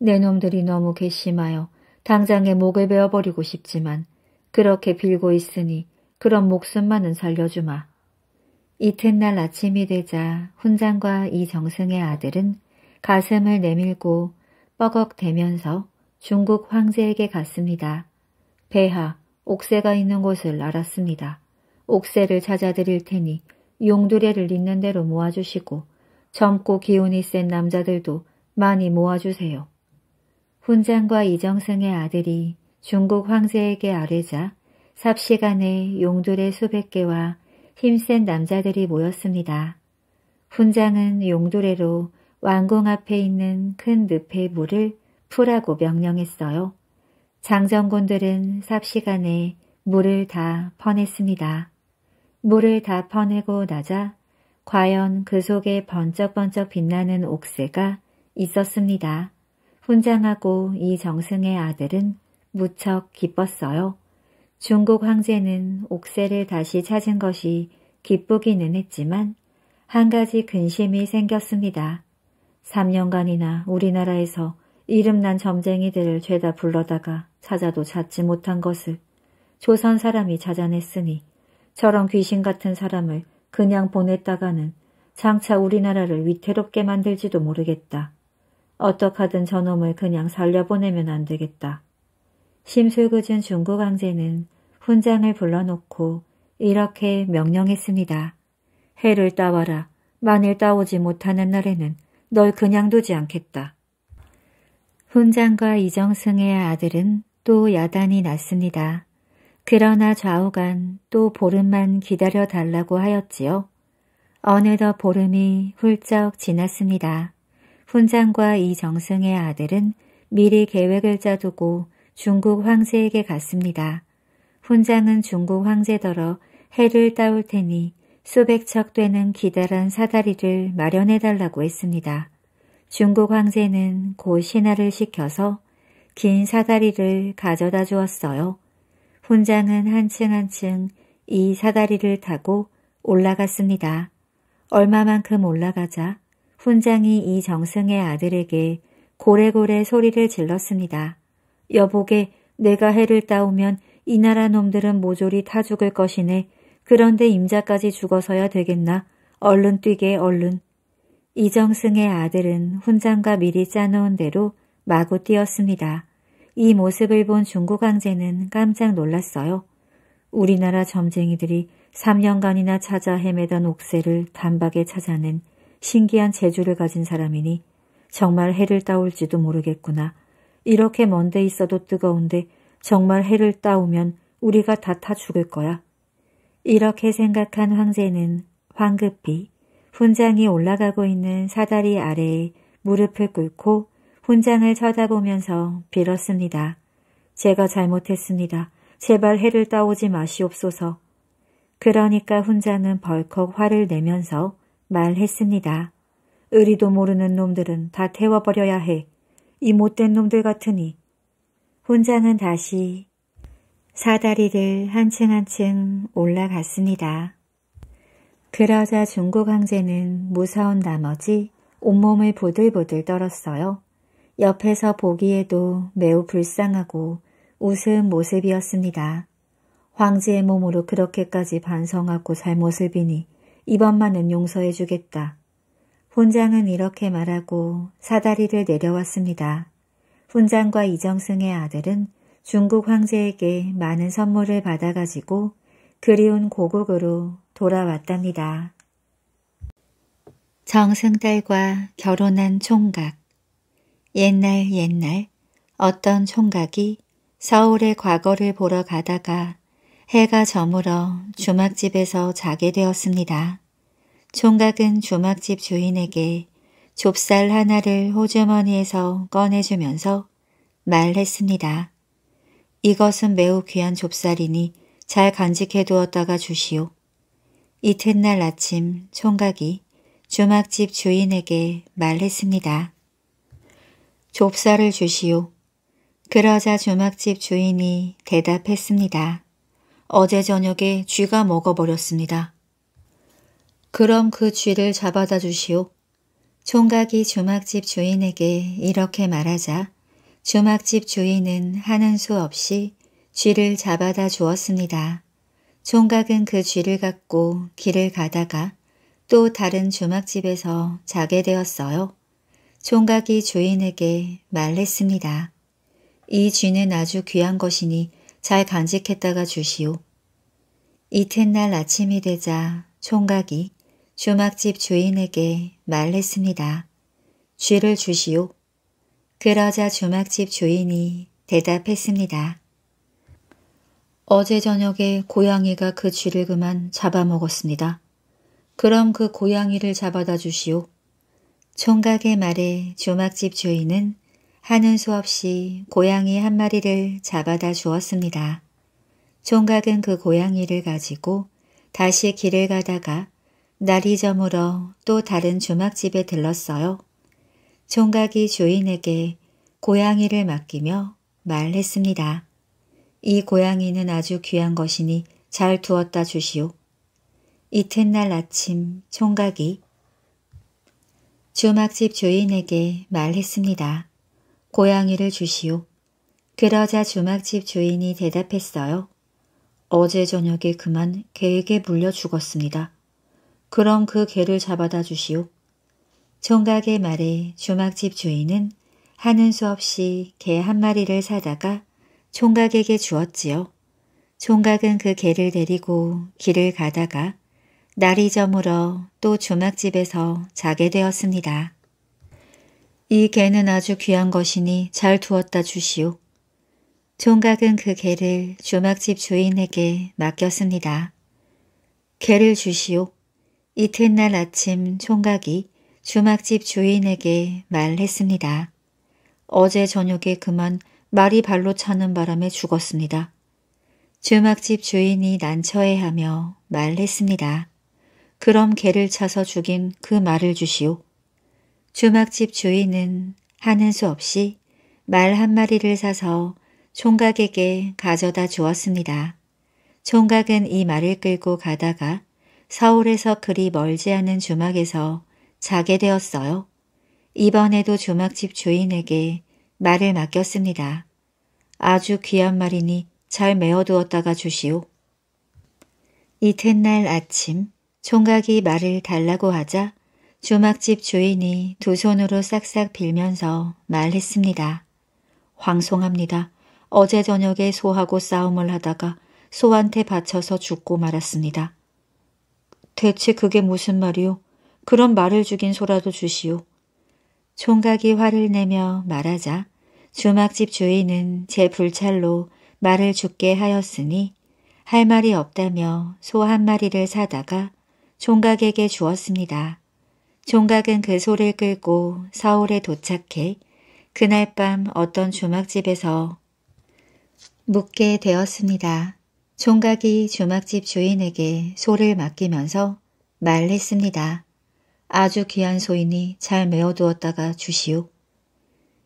내 놈들이 너무 괘씸하여 당장에 목을 베어버리고 싶지만 그렇게 빌고 있으니 그런 목숨만은 살려주마. 이튿날 아침이 되자 훈장과 이정승의 아들은 가슴을 내밀고 뻐걱대면서 중국 황제에게 갔습니다. 배하, 옥새가 있는 곳을 알았습니다. 옥새를 찾아드릴 테니 용두레를 있는 대로 모아주시고 젊고 기운이 센 남자들도 많이 모아주세요. 훈장과 이정승의 아들이 중국 황제에게 아뢰자 삽시간에 용돌의 수백 개와 힘센 남자들이 모였습니다. 훈장은 용두레로 왕궁 앞에 있는 큰 늪의 물을 풀라고 명령했어요. 장정군들은 삽시간에 물을 다 퍼냈습니다. 물을 다 퍼내고 나자 과연 그 속에 번쩍번쩍 빛나는 옥새가 있었습니다. 훈장하고 이 정승의 아들은 무척 기뻤어요. 중국 황제는 옥새를 다시 찾은 것이 기쁘기는 했지만 한 가지 근심이 생겼습니다. 3년간이나 우리나라에서 이름난 점쟁이들을 죄다 불러다가 찾아도 찾지 못한 것을 조선 사람이 찾아냈으니 저런 귀신 같은 사람을 그냥 보냈다가는 장차 우리나라를 위태롭게 만들지도 모르겠다. 어떡하든 저놈을 그냥 살려보내면 안 되겠다. 심술궂은 중국 황제는 훈장을 불러놓고 이렇게 명령했습니다. 해를 따와라. 만일 따오지 못하는 날에는 널 그냥 두지 않겠다. 훈장과 이정승의 아들은 또 야단이 났습니다. 그러나 좌우간 또 보름만 기다려 달라고 하였지요. 어느덧 보름이 훌쩍 지났습니다. 훈장과 이정승의 아들은 미리 계획을 짜두고 중국 황제에게 갔습니다. 훈장은 중국 황제더러 해를 따올 테니 수백 척 되는 기다란 사다리를 마련해 달라고 했습니다. 중국 황제는 곧 신하를 시켜서 긴 사다리를 가져다 주었어요. 훈장은 한층 한층 이 사다리를 타고 올라갔습니다. 얼마만큼 올라가자 훈장이 이 정승의 아들에게 고래고래 소리를 질렀습니다. 여보게 내가 해를 따오면 이 나라 놈들은 모조리 타 죽을 것이네. 그런데 임자까지 죽어서야 되겠나. 얼른 뛰게 얼른. 이정승의 아들은 훈장과 미리 짜놓은 대로 마구 뛰었습니다. 이 모습을 본 중국왕제는 깜짝 놀랐어요. 우리나라 점쟁이들이 3년간이나 찾아 헤매던 옥새를 단박에 찾아낸 신기한 재주를 가진 사람이니 정말 해를 따올지도 모르겠구나. 이렇게 먼데 있어도 뜨거운데 정말 해를 따오면 우리가 다 타 죽을 거야. 이렇게 생각한 황제는 황급히 훈장이 올라가고 있는 사다리 아래에 무릎을 꿇고 훈장을 쳐다보면서 빌었습니다. 제가 잘못했습니다. 제발 해를 따오지 마시옵소서. 그러니까 훈장은 벌컥 화를 내면서 말했습니다. 의리도 모르는 놈들은 다 태워버려야 해. 이 못된 놈들 같으니. 훈장은 다시 사다리를 한층 한층 올라갔습니다. 그러자 중국 황제는 무서운 나머지 온몸을 보들보들 떨었어요. 옆에서 보기에도 매우 불쌍하고 웃은 모습이었습니다. 황제의 몸으로 그렇게까지 반성하고 잘못을 비니 이번만은 용서해 주겠다. 훈장은 이렇게 말하고 사다리를 내려왔습니다. 훈장과 이정승의 아들은 중국 황제에게 많은 선물을 받아가지고 그리운 고국으로 돌아왔답니다. 정승달과 결혼한 총각 옛날 옛날 어떤 총각이 서울의 과거를 보러 가다가 해가 저물어 조막집에서 자게 되었습니다. 총각은 조막집 주인에게 좁쌀 하나를 호주머니에서 꺼내주면서 말했습니다. 이것은 매우 귀한 좁쌀이니 잘 간직해 두었다가 주시오. 이튿날 아침 총각이 주막집 주인에게 말했습니다. 좁쌀을 주시오. 그러자 주막집 주인이 대답했습니다. 어제 저녁에 쥐가 먹어버렸습니다. 그럼 그 쥐를 잡아다 주시오. 총각이 주막집 주인에게 이렇게 말하자 주막집 주인은 하는 수 없이 쥐를 잡아다 주었습니다. 총각은 그 쥐를 갖고 길을 가다가 또 다른 주막집에서 자게 되었어요. 총각이 주인에게 말했습니다. 이 쥐는 아주 귀한 것이니 잘 간직했다가 주시오. 이튿날 아침이 되자 총각이 주막집 주인에게 말했습니다. 쥐를 주시오. 그러자 주막집 주인이 대답했습니다. 어제 저녁에 고양이가 그 쥐를 그만 잡아먹었습니다. 그럼 그 고양이를 잡아다 주시오. 총각의 말에 주막집 주인은 하는 수 없이 고양이 한 마리를 잡아다 주었습니다. 총각은 그 고양이를 가지고 다시 길을 가다가 날이 저물어 또 다른 주막집에 들렀어요. 총각이 주인에게 고양이를 맡기며 말했습니다. 이 고양이는 아주 귀한 것이니 잘 두었다 주시오. 이튿날 아침 총각이 주막집 주인에게 말했습니다. 고양이를 주시오. 그러자 주막집 주인이 대답했어요. 어제 저녁에 그만 개에게 물려 죽었습니다. 그럼 그 개를 잡아다 주시오. 총각의 말에 주막집 주인은 하는 수 없이 개 한 마리를 사다가 총각에게 주었지요. 총각은 그 개를 데리고 길을 가다가 날이 저물어 또 주막집에서 자게 되었습니다. 이 개는 아주 귀한 것이니 잘 두었다 주시오. 총각은 그 개를 조막집 주인에게 맡겼습니다. 개를 주시오. 이튿날 아침 총각이 주막집 주인에게 말했습니다. 어제 저녁에 그만 말이 발로 차는 바람에 죽었습니다. 주막집 주인이 난처해하며 말했습니다. 그럼 개를 차서 죽인 그 말을 주시오. 주막집 주인은 하는 수 없이 말 한마리를 사서 총각에게 가져다 주었습니다. 총각은 이 말을 끌고 가다가 서울에서 그리 멀지 않은 주막에서 자게 되었어요. 이번에도 주막집 주인에게 말을 맡겼습니다. 아주 귀한 말이니 잘메워두었다가 주시오. 이튿날 아침 총각이 말을 달라고 하자 주막집 주인이 두 손으로 싹싹 빌면서 말했습니다. 황송합니다. 어제 저녁에 소하고 싸움을 하다가 소한테 받쳐서 죽고 말았습니다. 대체 그게 무슨 말이오? 그런 말을 죽인 소라도 주시오. 총각이 화를 내며 말하자 주막집 주인은 제 불찰로 말을 죽게 하였으니 할 말이 없다며 소 한 마리를 사다가 총각에게 주었습니다. 종각은그 소를 끌고 서울에 도착해 그날 밤 어떤 주막집에서 묵게 되었습니다. 종각이 주막집 주인에게 소를 맡기면서 말했습니다. 아주 귀한 소이니 잘 메어두었다가 주시오.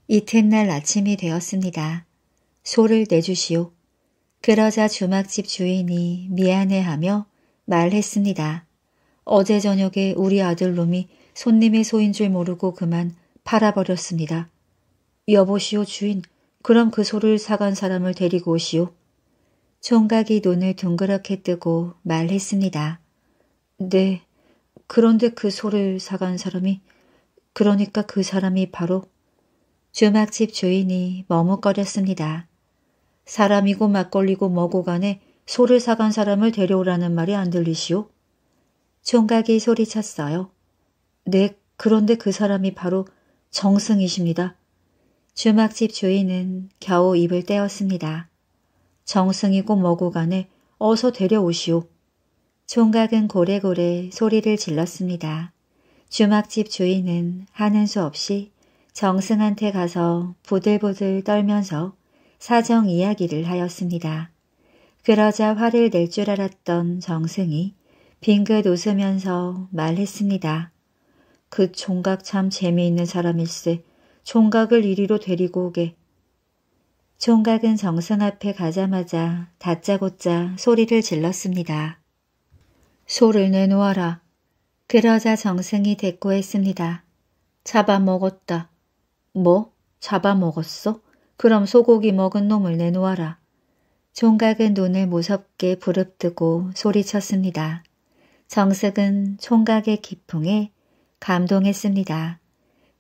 이튿날 아침이 되었습니다. 소를 내주시오. 그러자 주막집 주인이 미안해하며 말했습니다. 어제 저녁에 우리 아들놈이 손님의 소인 줄 모르고 그만 팔아버렸습니다. 여보시오 주인, 그럼 그 소를 사간 사람을 데리고 오시오. 총각이 눈을 둥그렇게 뜨고 말했습니다. 네, 그런데 그 소를 사간 사람이, 그러니까 그 사람이 바로 주막집 주인이 머뭇거렸습니다. 사람이고 막걸리고 뭐고 간에 소를 사간 사람을 데려오라는 말이 안 들리시오? 총각이 소리쳤어요. 네, 그런데 그 사람이 바로 정승이십니다. 주막집 주인은 겨우 입을 떼었습니다. 정승이고 뭐고 간에 어서 데려오시오. 총각은 고래고래 소리를 질렀습니다. 주막집 주인은 하는 수 없이 정승한테 가서 부들부들 떨면서 사정 이야기를 하였습니다. 그러자 화를 낼 줄 알았던 정승이 빙긋 웃으면서 말했습니다. 그 총각 참 재미있는 사람일세. 총각을 이리로 데리고 오게. 총각은 정승 앞에 가자마자 다짜고짜 소리를 질렀습니다. 소를 내놓아라. 그러자 정승이 대꾸했습니다. 잡아먹었다. 뭐? 잡아먹었어? 그럼 소고기 먹은 놈을 내놓아라. 총각은 눈을 무섭게 부릅뜨고 소리쳤습니다. 정승은 총각의 기풍에 감동했습니다.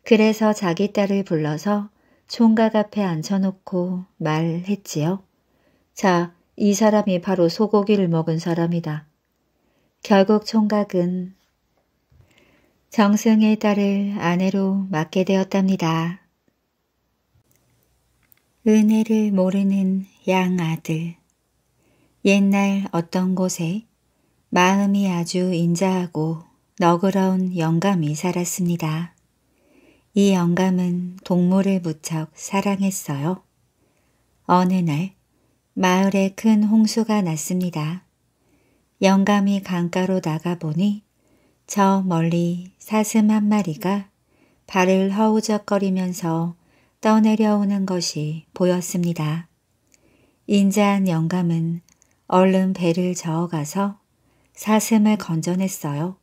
그래서 자기 딸을 불러서 총각 앞에 앉혀놓고 말했지요. 자, 이 사람이 바로 소고기를 먹은 사람이다. 결국 총각은 정승의 딸을 아내로 맡게 되었답니다. 은혜를 모르는 양아들 옛날 어떤 곳에 마음이 아주 인자하고 너그러운 영감이 살았습니다. 이 영감은 동물을 무척 사랑했어요. 어느 날 마을에 큰 홍수가 났습니다. 영감이 강가로 나가보니 저 멀리 사슴 한 마리가 발을 허우적거리면서 떠내려오는 것이 보였습니다. 인자한 영감은 얼른 배를 저어가서 사슴을 건져냈어요.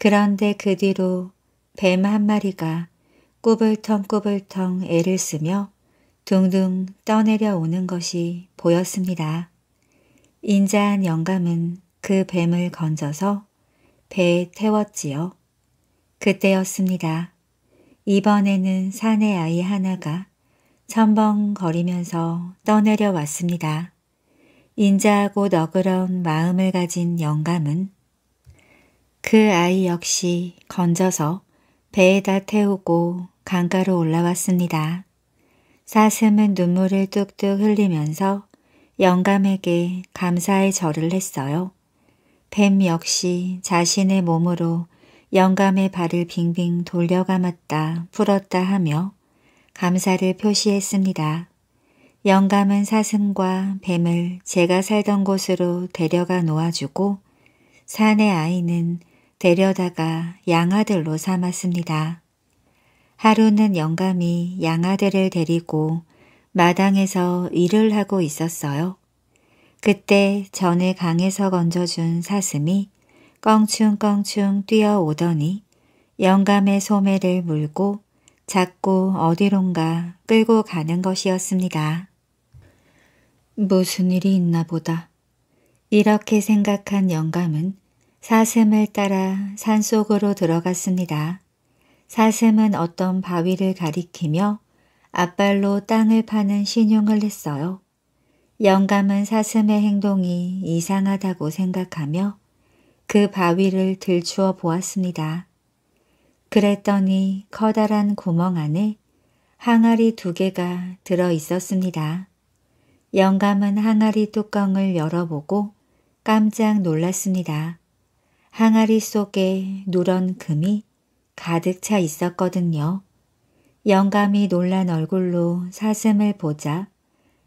그런데 그 뒤로 뱀 한 마리가 꼬불텅꼬불텅 애를 쓰며 둥둥 떠내려 오는 것이 보였습니다. 인자한 영감은 그 뱀을 건져서 배에 태웠지요. 그때였습니다. 이번에는 사내 아이 하나가 첨벙거리면서 떠내려 왔습니다. 인자하고 너그러운 마음을 가진 영감은 그 아이 역시 건져서 배에다 태우고 강가로 올라왔습니다. 사슴은 눈물을 뚝뚝 흘리면서 영감에게 감사의 절을 했어요. 뱀 역시 자신의 몸으로 영감의 발을 빙빙 돌려 감았다 풀었다 하며 감사를 표시했습니다. 영감은 사슴과 뱀을 제가 살던 곳으로 데려가 놓아주고 산의 아이는 데려다가 양아들로 삼았습니다. 하루는 영감이 양아들을 데리고 마당에서 일을 하고 있었어요. 그때 전에 강에서 건져준 사슴이 껑충껑충 뛰어오더니 영감의 소매를 물고 자꾸 어디론가 끌고 가는 것이었습니다. 무슨 일이 있나 보다. 이렇게 생각한 영감은 사슴을 따라 산속으로 들어갔습니다. 사슴은 어떤 바위를 가리키며 앞발로 땅을 파는 신용을 했어요. 영감은 사슴의 행동이 이상하다고 생각하며 그 바위를 들추어 보았습니다. 그랬더니 커다란 구멍 안에 항아리 두 개가 들어 있었습니다. 영감은 항아리 뚜껑을 열어보고 깜짝 놀랐습니다. 항아리 속에 누런 금이 가득 차 있었거든요. 영감이 놀란 얼굴로 사슴을 보자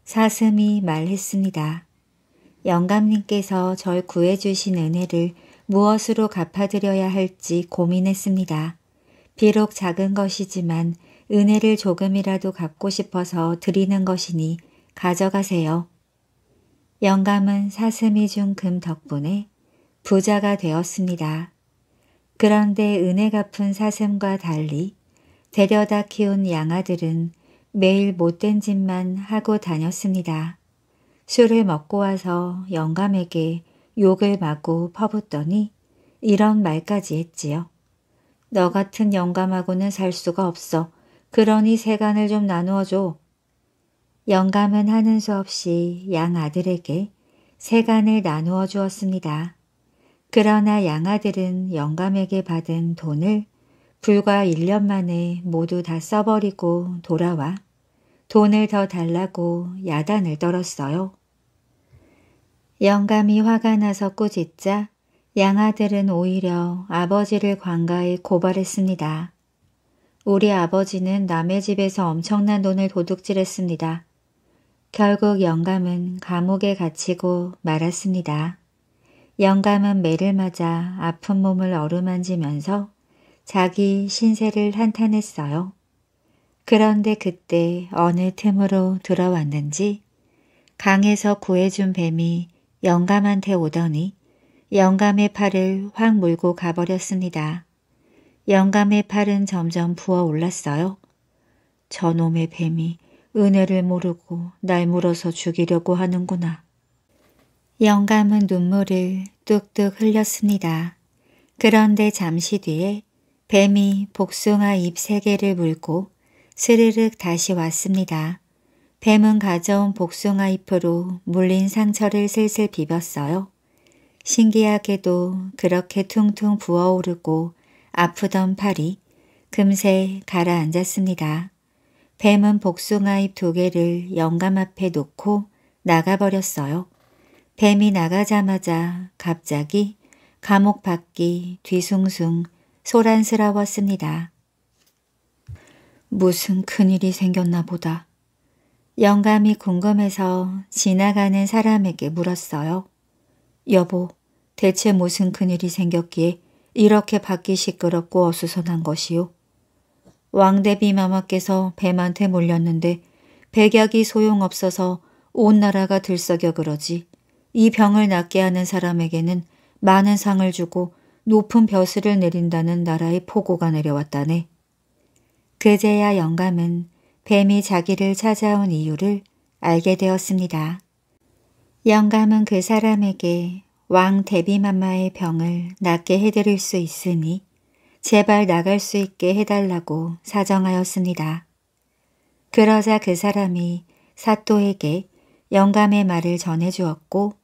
사슴이 말했습니다. 영감님께서 절 구해주신 은혜를 무엇으로 갚아드려야 할지 고민했습니다. 비록 작은 것이지만 은혜를 조금이라도 갚고 싶어서 드리는 것이니 가져가세요. 영감은 사슴이 준 금 덕분에 부자가 되었습니다. 그런데 은혜 갚은 사슴과 달리 데려다 키운 양아들은 매일 못된 짓만 하고 다녔습니다. 술을 먹고 와서 영감에게 욕을 마구 퍼붓더니 이런 말까지 했지요. 너 같은 영감하고는 살 수가 없어. 그러니 세간을 좀 나누어줘. 영감은 하는 수 없이 양 아들에게 세간을 나누어 주었습니다. 그러나 양아들은 영감에게 받은 돈을 불과 1년 만에 모두 다 써버리고 돌아와 돈을 더 달라고 야단을 떨었어요. 영감이 화가 나서 꾸짖자 양아들은 오히려 아버지를 관가에 고발했습니다. 우리 아버지는 남의 집에서 엄청난 돈을 도둑질했습니다. 결국 영감은 감옥에 갇히고 말았습니다. 영감은 매를 맞아 아픈 몸을 어루만지면서 자기 신세를 한탄했어요. 그런데 그때 어느 틈으로 들어왔는지 강에서 구해준 뱀이 영감한테 오더니 영감의 팔을 확 물고 가버렸습니다. 영감의 팔은 점점 부어올랐어요. 저놈의 뱀이 은혜를 모르고 날 물어서 죽이려고 하는구나. 영감은 눈물을 뚝뚝 흘렸습니다. 그런데 잠시 뒤에 뱀이 복숭아 잎 세 개를 물고 스르륵 다시 왔습니다. 뱀은 가져온 복숭아 잎으로 물린 상처를 슬슬 비볐어요. 신기하게도 그렇게 퉁퉁 부어오르고 아프던 팔이 금세 가라앉았습니다. 뱀은 복숭아 잎 두 개를 영감 앞에 놓고 나가버렸어요. 뱀이 나가자마자 갑자기 감옥 밖이 뒤숭숭 소란스러웠습니다. 무슨 큰일이 생겼나 보다. 영감이 궁금해서 지나가는 사람에게 물었어요. 여보, 대체 무슨 큰일이 생겼기에 이렇게 밖이 시끄럽고 어수선한 것이오 왕대비 마마께서 뱀한테 물렸는데 백약이 소용없어서 온 나라가 들썩여 그러지. 이 병을 낫게 하는 사람에게는 많은 상을 주고 높은 벼슬을 내린다는 나라의 포고가 내려왔다네. 그제야 영감은 뱀이 자기를 찾아온 이유를 알게 되었습니다. 영감은 그 사람에게 왕 데비맘마의 병을 낫게 해드릴 수 있으니 제발 나갈 수 있게 해달라고 사정하였습니다. 그러자 그 사람이 사또에게 영감의 말을 전해주었고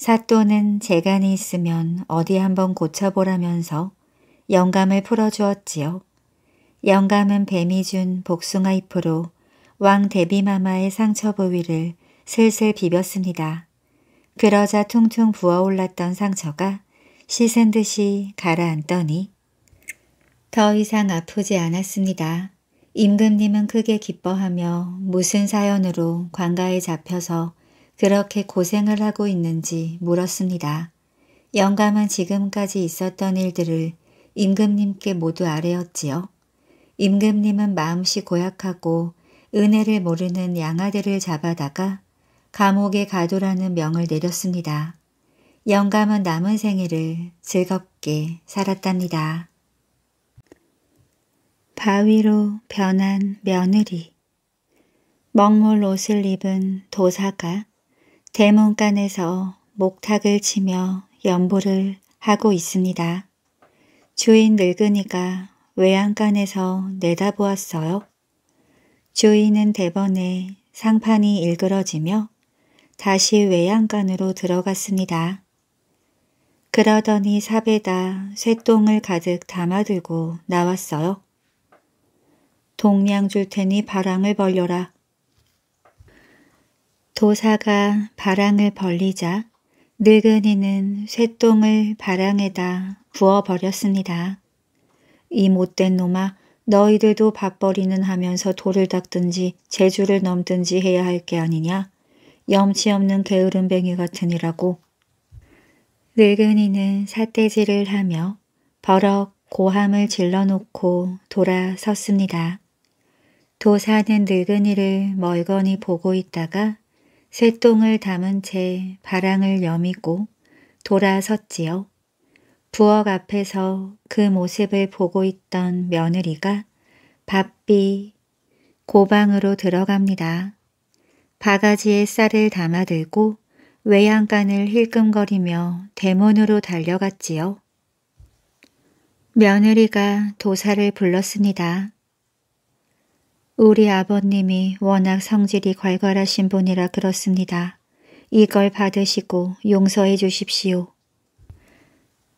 사또는 재간이 있으면 어디 한번 고쳐보라면서 영감을 풀어주었지요. 영감은 뱀이 준 복숭아 잎으로 왕 대비마마의 상처 부위를 슬슬 비볐습니다. 그러자 퉁퉁 부어올랐던 상처가 씻은 듯이 가라앉더니 더 이상 아프지 않았습니다. 임금님은 크게 기뻐하며 무슨 사연으로 관가에 잡혀서 그렇게 고생을 하고 있는지 물었습니다. 영감은 지금까지 있었던 일들을 임금님께 모두 아뢰었지요. 임금님은 마음씨 고약하고 은혜를 모르는 양아들을 잡아다가 감옥에 가두라는 명을 내렸습니다. 영감은 남은 생일을 즐겁게 살았답니다. 바위로 변한 며느리 먹물 옷을 입은 도사가 대문간에서 목탁을 치며 연보를 하고 있습니다. 주인 늙은이가 외양간에서 내다보았어요. 주인은 대번에 상판이 일그러지며 다시 외양간으로 들어갔습니다. 그러더니 삽에다 쇠똥을 가득 담아들고 나왔어요. 동량 줄 테니 바람을 벌려라. 도사가 바랑을 벌리자 늙은이는 쇳똥을 바랑에다 부어버렸습니다. 이 못된 놈아 너희들도 밥벌이는 하면서 돌을 닦든지 재주를 넘든지 해야 할 게 아니냐. 염치없는 게으름뱅이 같으니라고. 늙은이는 삿대질을 하며 버럭 고함을 질러놓고 돌아섰습니다. 도사는 늙은이를 멀거니 보고 있다가 새똥을 담은 채 바랑을 여미고 돌아섰지요. 부엌 앞에서 그 모습을 보고 있던 며느리가 바삐 고방으로 들어갑니다. 바가지에 쌀을 담아들고 외양간을 힐끔거리며 대문으로 달려갔지요. 며느리가 도사를 불렀습니다. 우리 아버님이 워낙 성질이 괄괄하신 분이라 그렇습니다. 이걸 받으시고 용서해 주십시오.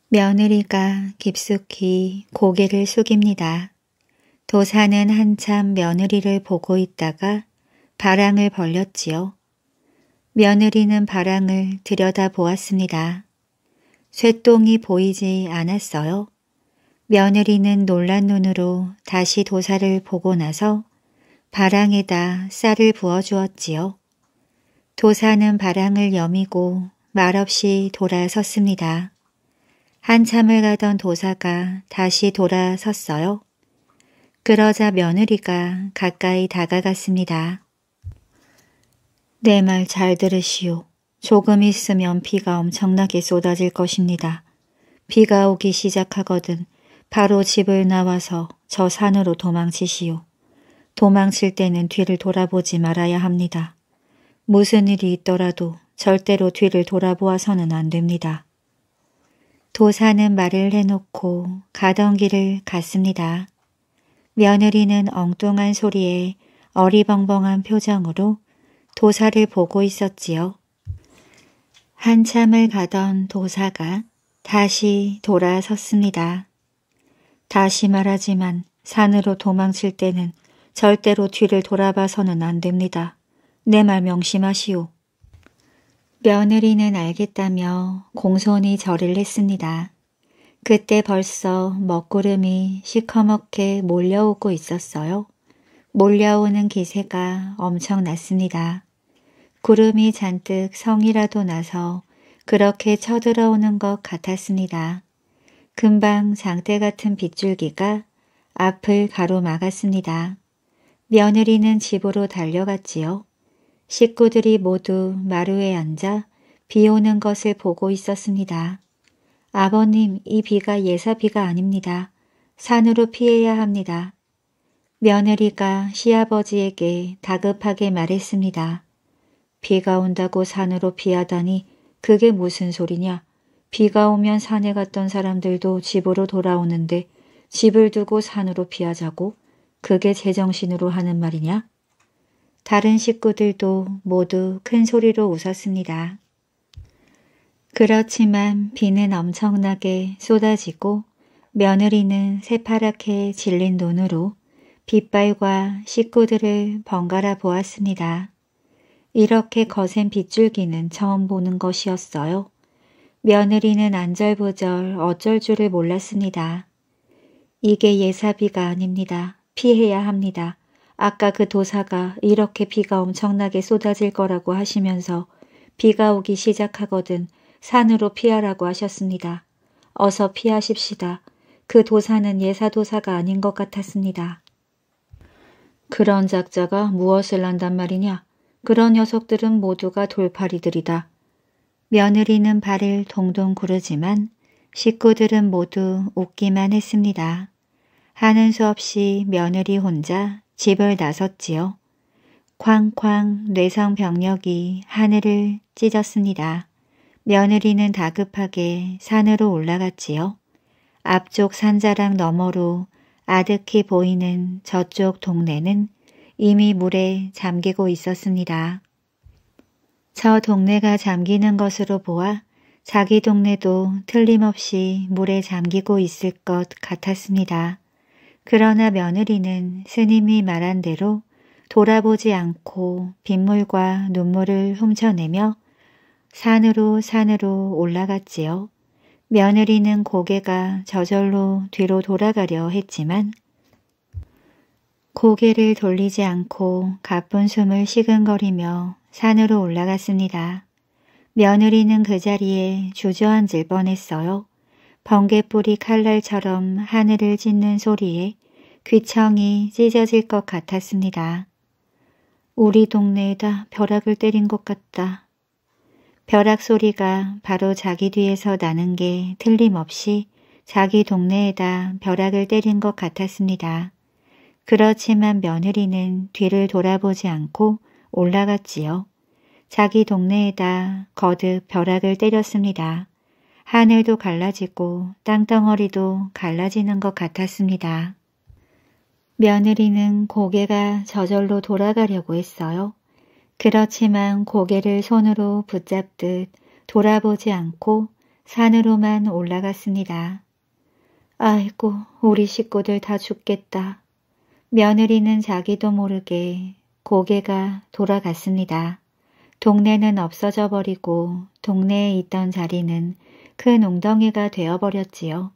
며느리가 깊숙이 고개를 숙입니다. 도사는 한참 며느리를 보고 있다가 바랑을 벌렸지요. 며느리는 바랑을 들여다보았습니다. 쇠똥이 보이지 않았어요. 며느리는 놀란 눈으로 다시 도사를 보고 나서 바랑에다 쌀을 부어 주었지요. 도사는 바랑을 여미고 말없이 돌아섰습니다. 한참을 가던 도사가 다시 돌아섰어요. 그러자 며느리가 가까이 다가갔습니다. 내 말 잘 들으시오. 조금 있으면 비가 엄청나게 쏟아질 것입니다. 비가 오기 시작하거든 바로 집을 나와서 저 산으로 도망치시오. 도망칠 때는 뒤를 돌아보지 말아야 합니다. 무슨 일이 있더라도 절대로 뒤를 돌아보아서는 안 됩니다. 도사는 말을 해놓고 가던 길을 갔습니다. 며느리는 엉뚱한 소리에 어리벙벙한 표정으로 도사를 보고 있었지요. 한참을 가던 도사가 다시 돌아섰습니다. 다시 말하지만 산으로 도망칠 때는 절대로 뒤를 돌아봐서는 안 됩니다. 내 말 명심하시오. 며느리는 알겠다며 공손히 절을 했습니다. 그때 벌써 먹구름이 시커멓게 몰려오고 있었어요. 몰려오는 기세가 엄청났습니다. 구름이 잔뜩 성이라도 나서 그렇게 쳐들어오는 것 같았습니다. 금방 장대 같은 빗줄기가 앞을 가로막았습니다. 며느리는 집으로 달려갔지요. 식구들이 모두 마루에 앉아 비 오는 것을 보고 있었습니다. 아버님, 이 비가 예사비가 아닙니다. 산으로 피해야 합니다. 며느리가 시아버지에게 다급하게 말했습니다. 비가 온다고 산으로 피하다니 그게 무슨 소리냐. 비가 오면 산에 갔던 사람들도 집으로 돌아오는데 집을 두고 산으로 피하자고? 그게 제정신으로 하는 말이냐? 다른 식구들도 모두 큰 소리로 웃었습니다. 그렇지만 비는 엄청나게 쏟아지고 며느리는 새파랗게 질린 눈으로 빗발과 식구들을 번갈아 보았습니다. 이렇게 거센 빗줄기는 처음 보는 것이었어요. 며느리는 안절부절 어쩔 줄을 몰랐습니다. 이게 예사비가 아닙니다. 피해야 합니다. 아까 그 도사가 이렇게 비가 엄청나게 쏟아질 거라고 하시면서 비가 오기 시작하거든 산으로 피하라고 하셨습니다. 어서 피하십시다. 그 도사는 예사도사가 아닌 것 같았습니다. 그런 작자가 무엇을 한단 말이냐? 그런 녀석들은 모두가 돌파리들이다 며느리는 발을 동동 구르지만 식구들은 모두 웃기만 했습니다. 하는 수 없이 며느리 혼자 집을 나섰지요. 쾅쾅 뇌성 병력이 하늘을 찢었습니다. 며느리는 다급하게 산으로 올라갔지요. 앞쪽 산자락 너머로 아득히 보이는 저쪽 동네는 이미 물에 잠기고 있었습니다. 저 동네가 잠기는 것으로 보아 자기 동네도 틀림없이 물에 잠기고 있을 것 같았습니다. 그러나 며느리는 스님이 말한 대로 돌아보지 않고 빗물과 눈물을 훔쳐내며 산으로 산으로 올라갔지요. 며느리는 고개가 저절로 뒤로 돌아가려 했지만 고개를 돌리지 않고 가쁜 숨을 시근거리며 산으로 올라갔습니다. 며느리는 그 자리에 주저앉을 뻔했어요. 번개뿌리 칼날처럼 하늘을 찢는 소리에 귀청이 찢어질 것 같았습니다. 우리 동네에다 벼락을 때린 것 같다. 벼락 소리가 바로 자기 뒤에서 나는 게 틀림없이 자기 동네에다 벼락을 때린 것 같았습니다. 그렇지만 며느리는 뒤를 돌아보지 않고 올라갔지요. 자기 동네에다 거듭 벼락을 때렸습니다. 하늘도 갈라지고 땅덩어리도 갈라지는 것 같았습니다. 며느리는 고개가 저절로 돌아가려고 했어요. 그렇지만 고개를 손으로 붙잡듯 돌아보지 않고 산으로만 올라갔습니다. 아이고, 우리 식구들 다 죽겠다. 며느리는 자기도 모르게 고개가 돌아갔습니다. 동네는 없어져 버리고 동네에 있던 자리는 큰웅덩이가 되어버렸지요.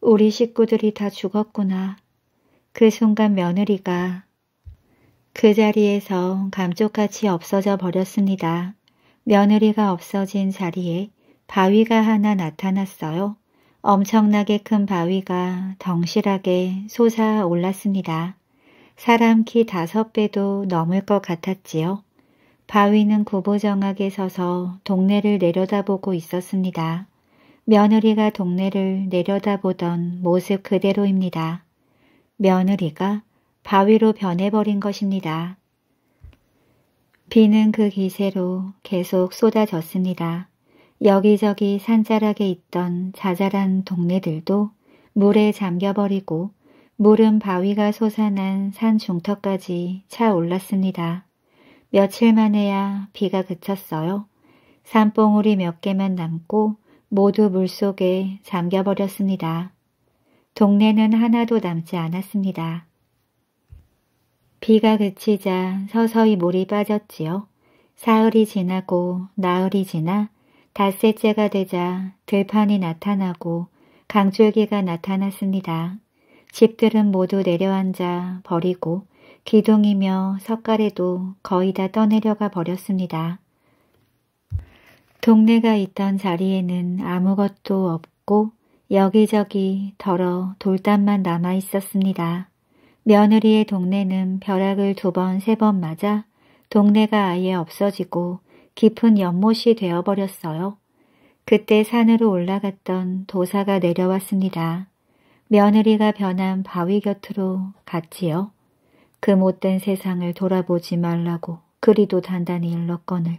우리 식구들이 다 죽었구나. 그 순간 며느리가 그 자리에서 감쪽같이 없어져 버렸습니다. 며느리가 없어진 자리에 바위가 하나 나타났어요. 엄청나게 큰 바위가 덩실하게 솟아 올랐습니다. 사람 키 다섯 배도 넘을 것 같았지요. 바위는 구부정하게 서서 동네를 내려다보고 있었습니다. 며느리가 동네를 내려다보던 모습 그대로입니다. 며느리가 바위로 변해버린 것입니다. 비는 그 기세로 계속 쏟아졌습니다. 여기저기 산자락에 있던 자잘한 동네들도 물에 잠겨버리고 물은 바위가 솟아난 산 중턱까지 차올랐습니다. 며칠 만에야 비가 그쳤어요. 산봉우리 몇 개만 남고 모두 물속에 잠겨버렸습니다. 동네는 하나도 남지 않았습니다. 비가 그치자 서서히 물이 빠졌지요. 사흘이 지나고 나흘이 지나 닷새째가 되자 들판이 나타나고 강줄기가 나타났습니다. 집들은 모두 내려앉아 버리고 기둥이며 석가래도 거의 다 떠내려가 버렸습니다. 동네가 있던 자리에는 아무것도 없고 여기저기 더러 돌담만 남아 있었습니다. 며느리의 동네는 벼락을 두 번, 세 번 맞아 동네가 아예 없어지고 깊은 연못이 되어버렸어요. 그때 산으로 올라갔던 도사가 내려왔습니다. 며느리가 변한 바위 곁으로 갔지요. 그 못된 세상을 돌아보지 말라고 그리도 단단히 일렀건을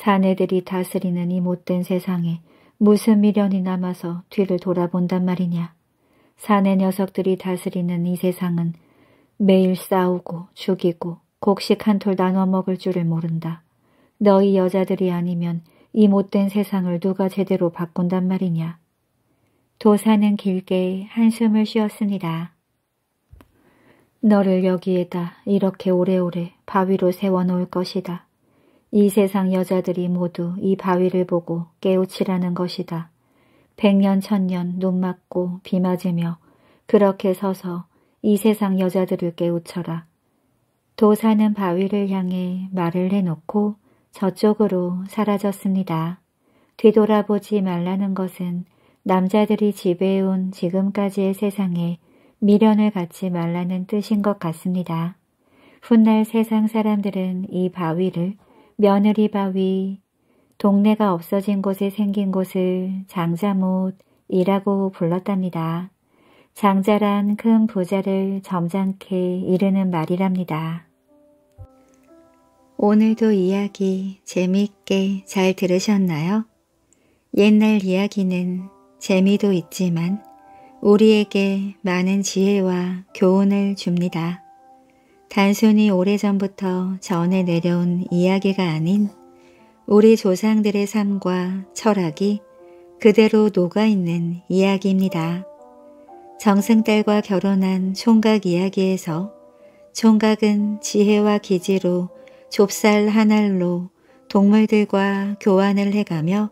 사내들이 다스리는 이 못된 세상에 무슨 미련이 남아서 뒤를 돌아본단 말이냐. 사내 녀석들이 다스리는 이 세상은 매일 싸우고 죽이고 곡식 한 톨 나눠 먹을 줄을 모른다. 너희 여자들이 아니면 이 못된 세상을 누가 제대로 바꾼단 말이냐. 도사는 길게 한숨을 쉬었습니다. 너를 여기에다 이렇게 오래오래 바위로 세워놓을 것이다. 이 세상 여자들이 모두 이 바위를 보고 깨우치라는 것이다. 백년 천년 눈 맞고 비 맞으며 그렇게 서서 이 세상 여자들을 깨우쳐라. 도사는 바위를 향해 말을 해놓고 저쪽으로 사라졌습니다. 뒤돌아보지 말라는 것은 남자들이 지배해온 지금까지의 세상에 미련을 갖지 말라는 뜻인 것 같습니다. 훗날 세상 사람들은 이 바위를 며느리 바위, 동네가 없어진 곳에 생긴 곳을 장자못이라고 불렀답니다. 장자란 큰 부자를 점잖게 이르는 말이랍니다. 오늘도 이야기 재미있게 잘 들으셨나요? 옛날 이야기는 재미도 있지만 우리에게 많은 지혜와 교훈을 줍니다. 단순히 오래전부터 전해 내려온 이야기가 아닌 우리 조상들의 삶과 철학이 그대로 녹아있는 이야기입니다. 정승딸과 결혼한 총각 이야기에서 총각은 지혜와 기지로 좁쌀 한 알로 동물들과 교환을 해가며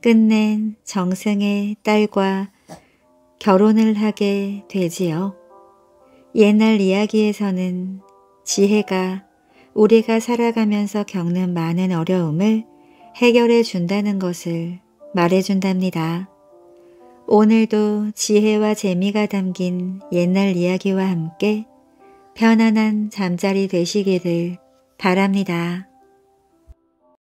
끝낸 정승의 딸과 결혼을 하게 되지요. 옛날 이야기에서는 지혜가 우리가 살아가면서 겪는 많은 어려움을 해결해 준다는 것을 말해준답니다. 오늘도 지혜와 재미가 담긴 옛날 이야기와 함께 편안한 잠자리 되시기를 바랍니다.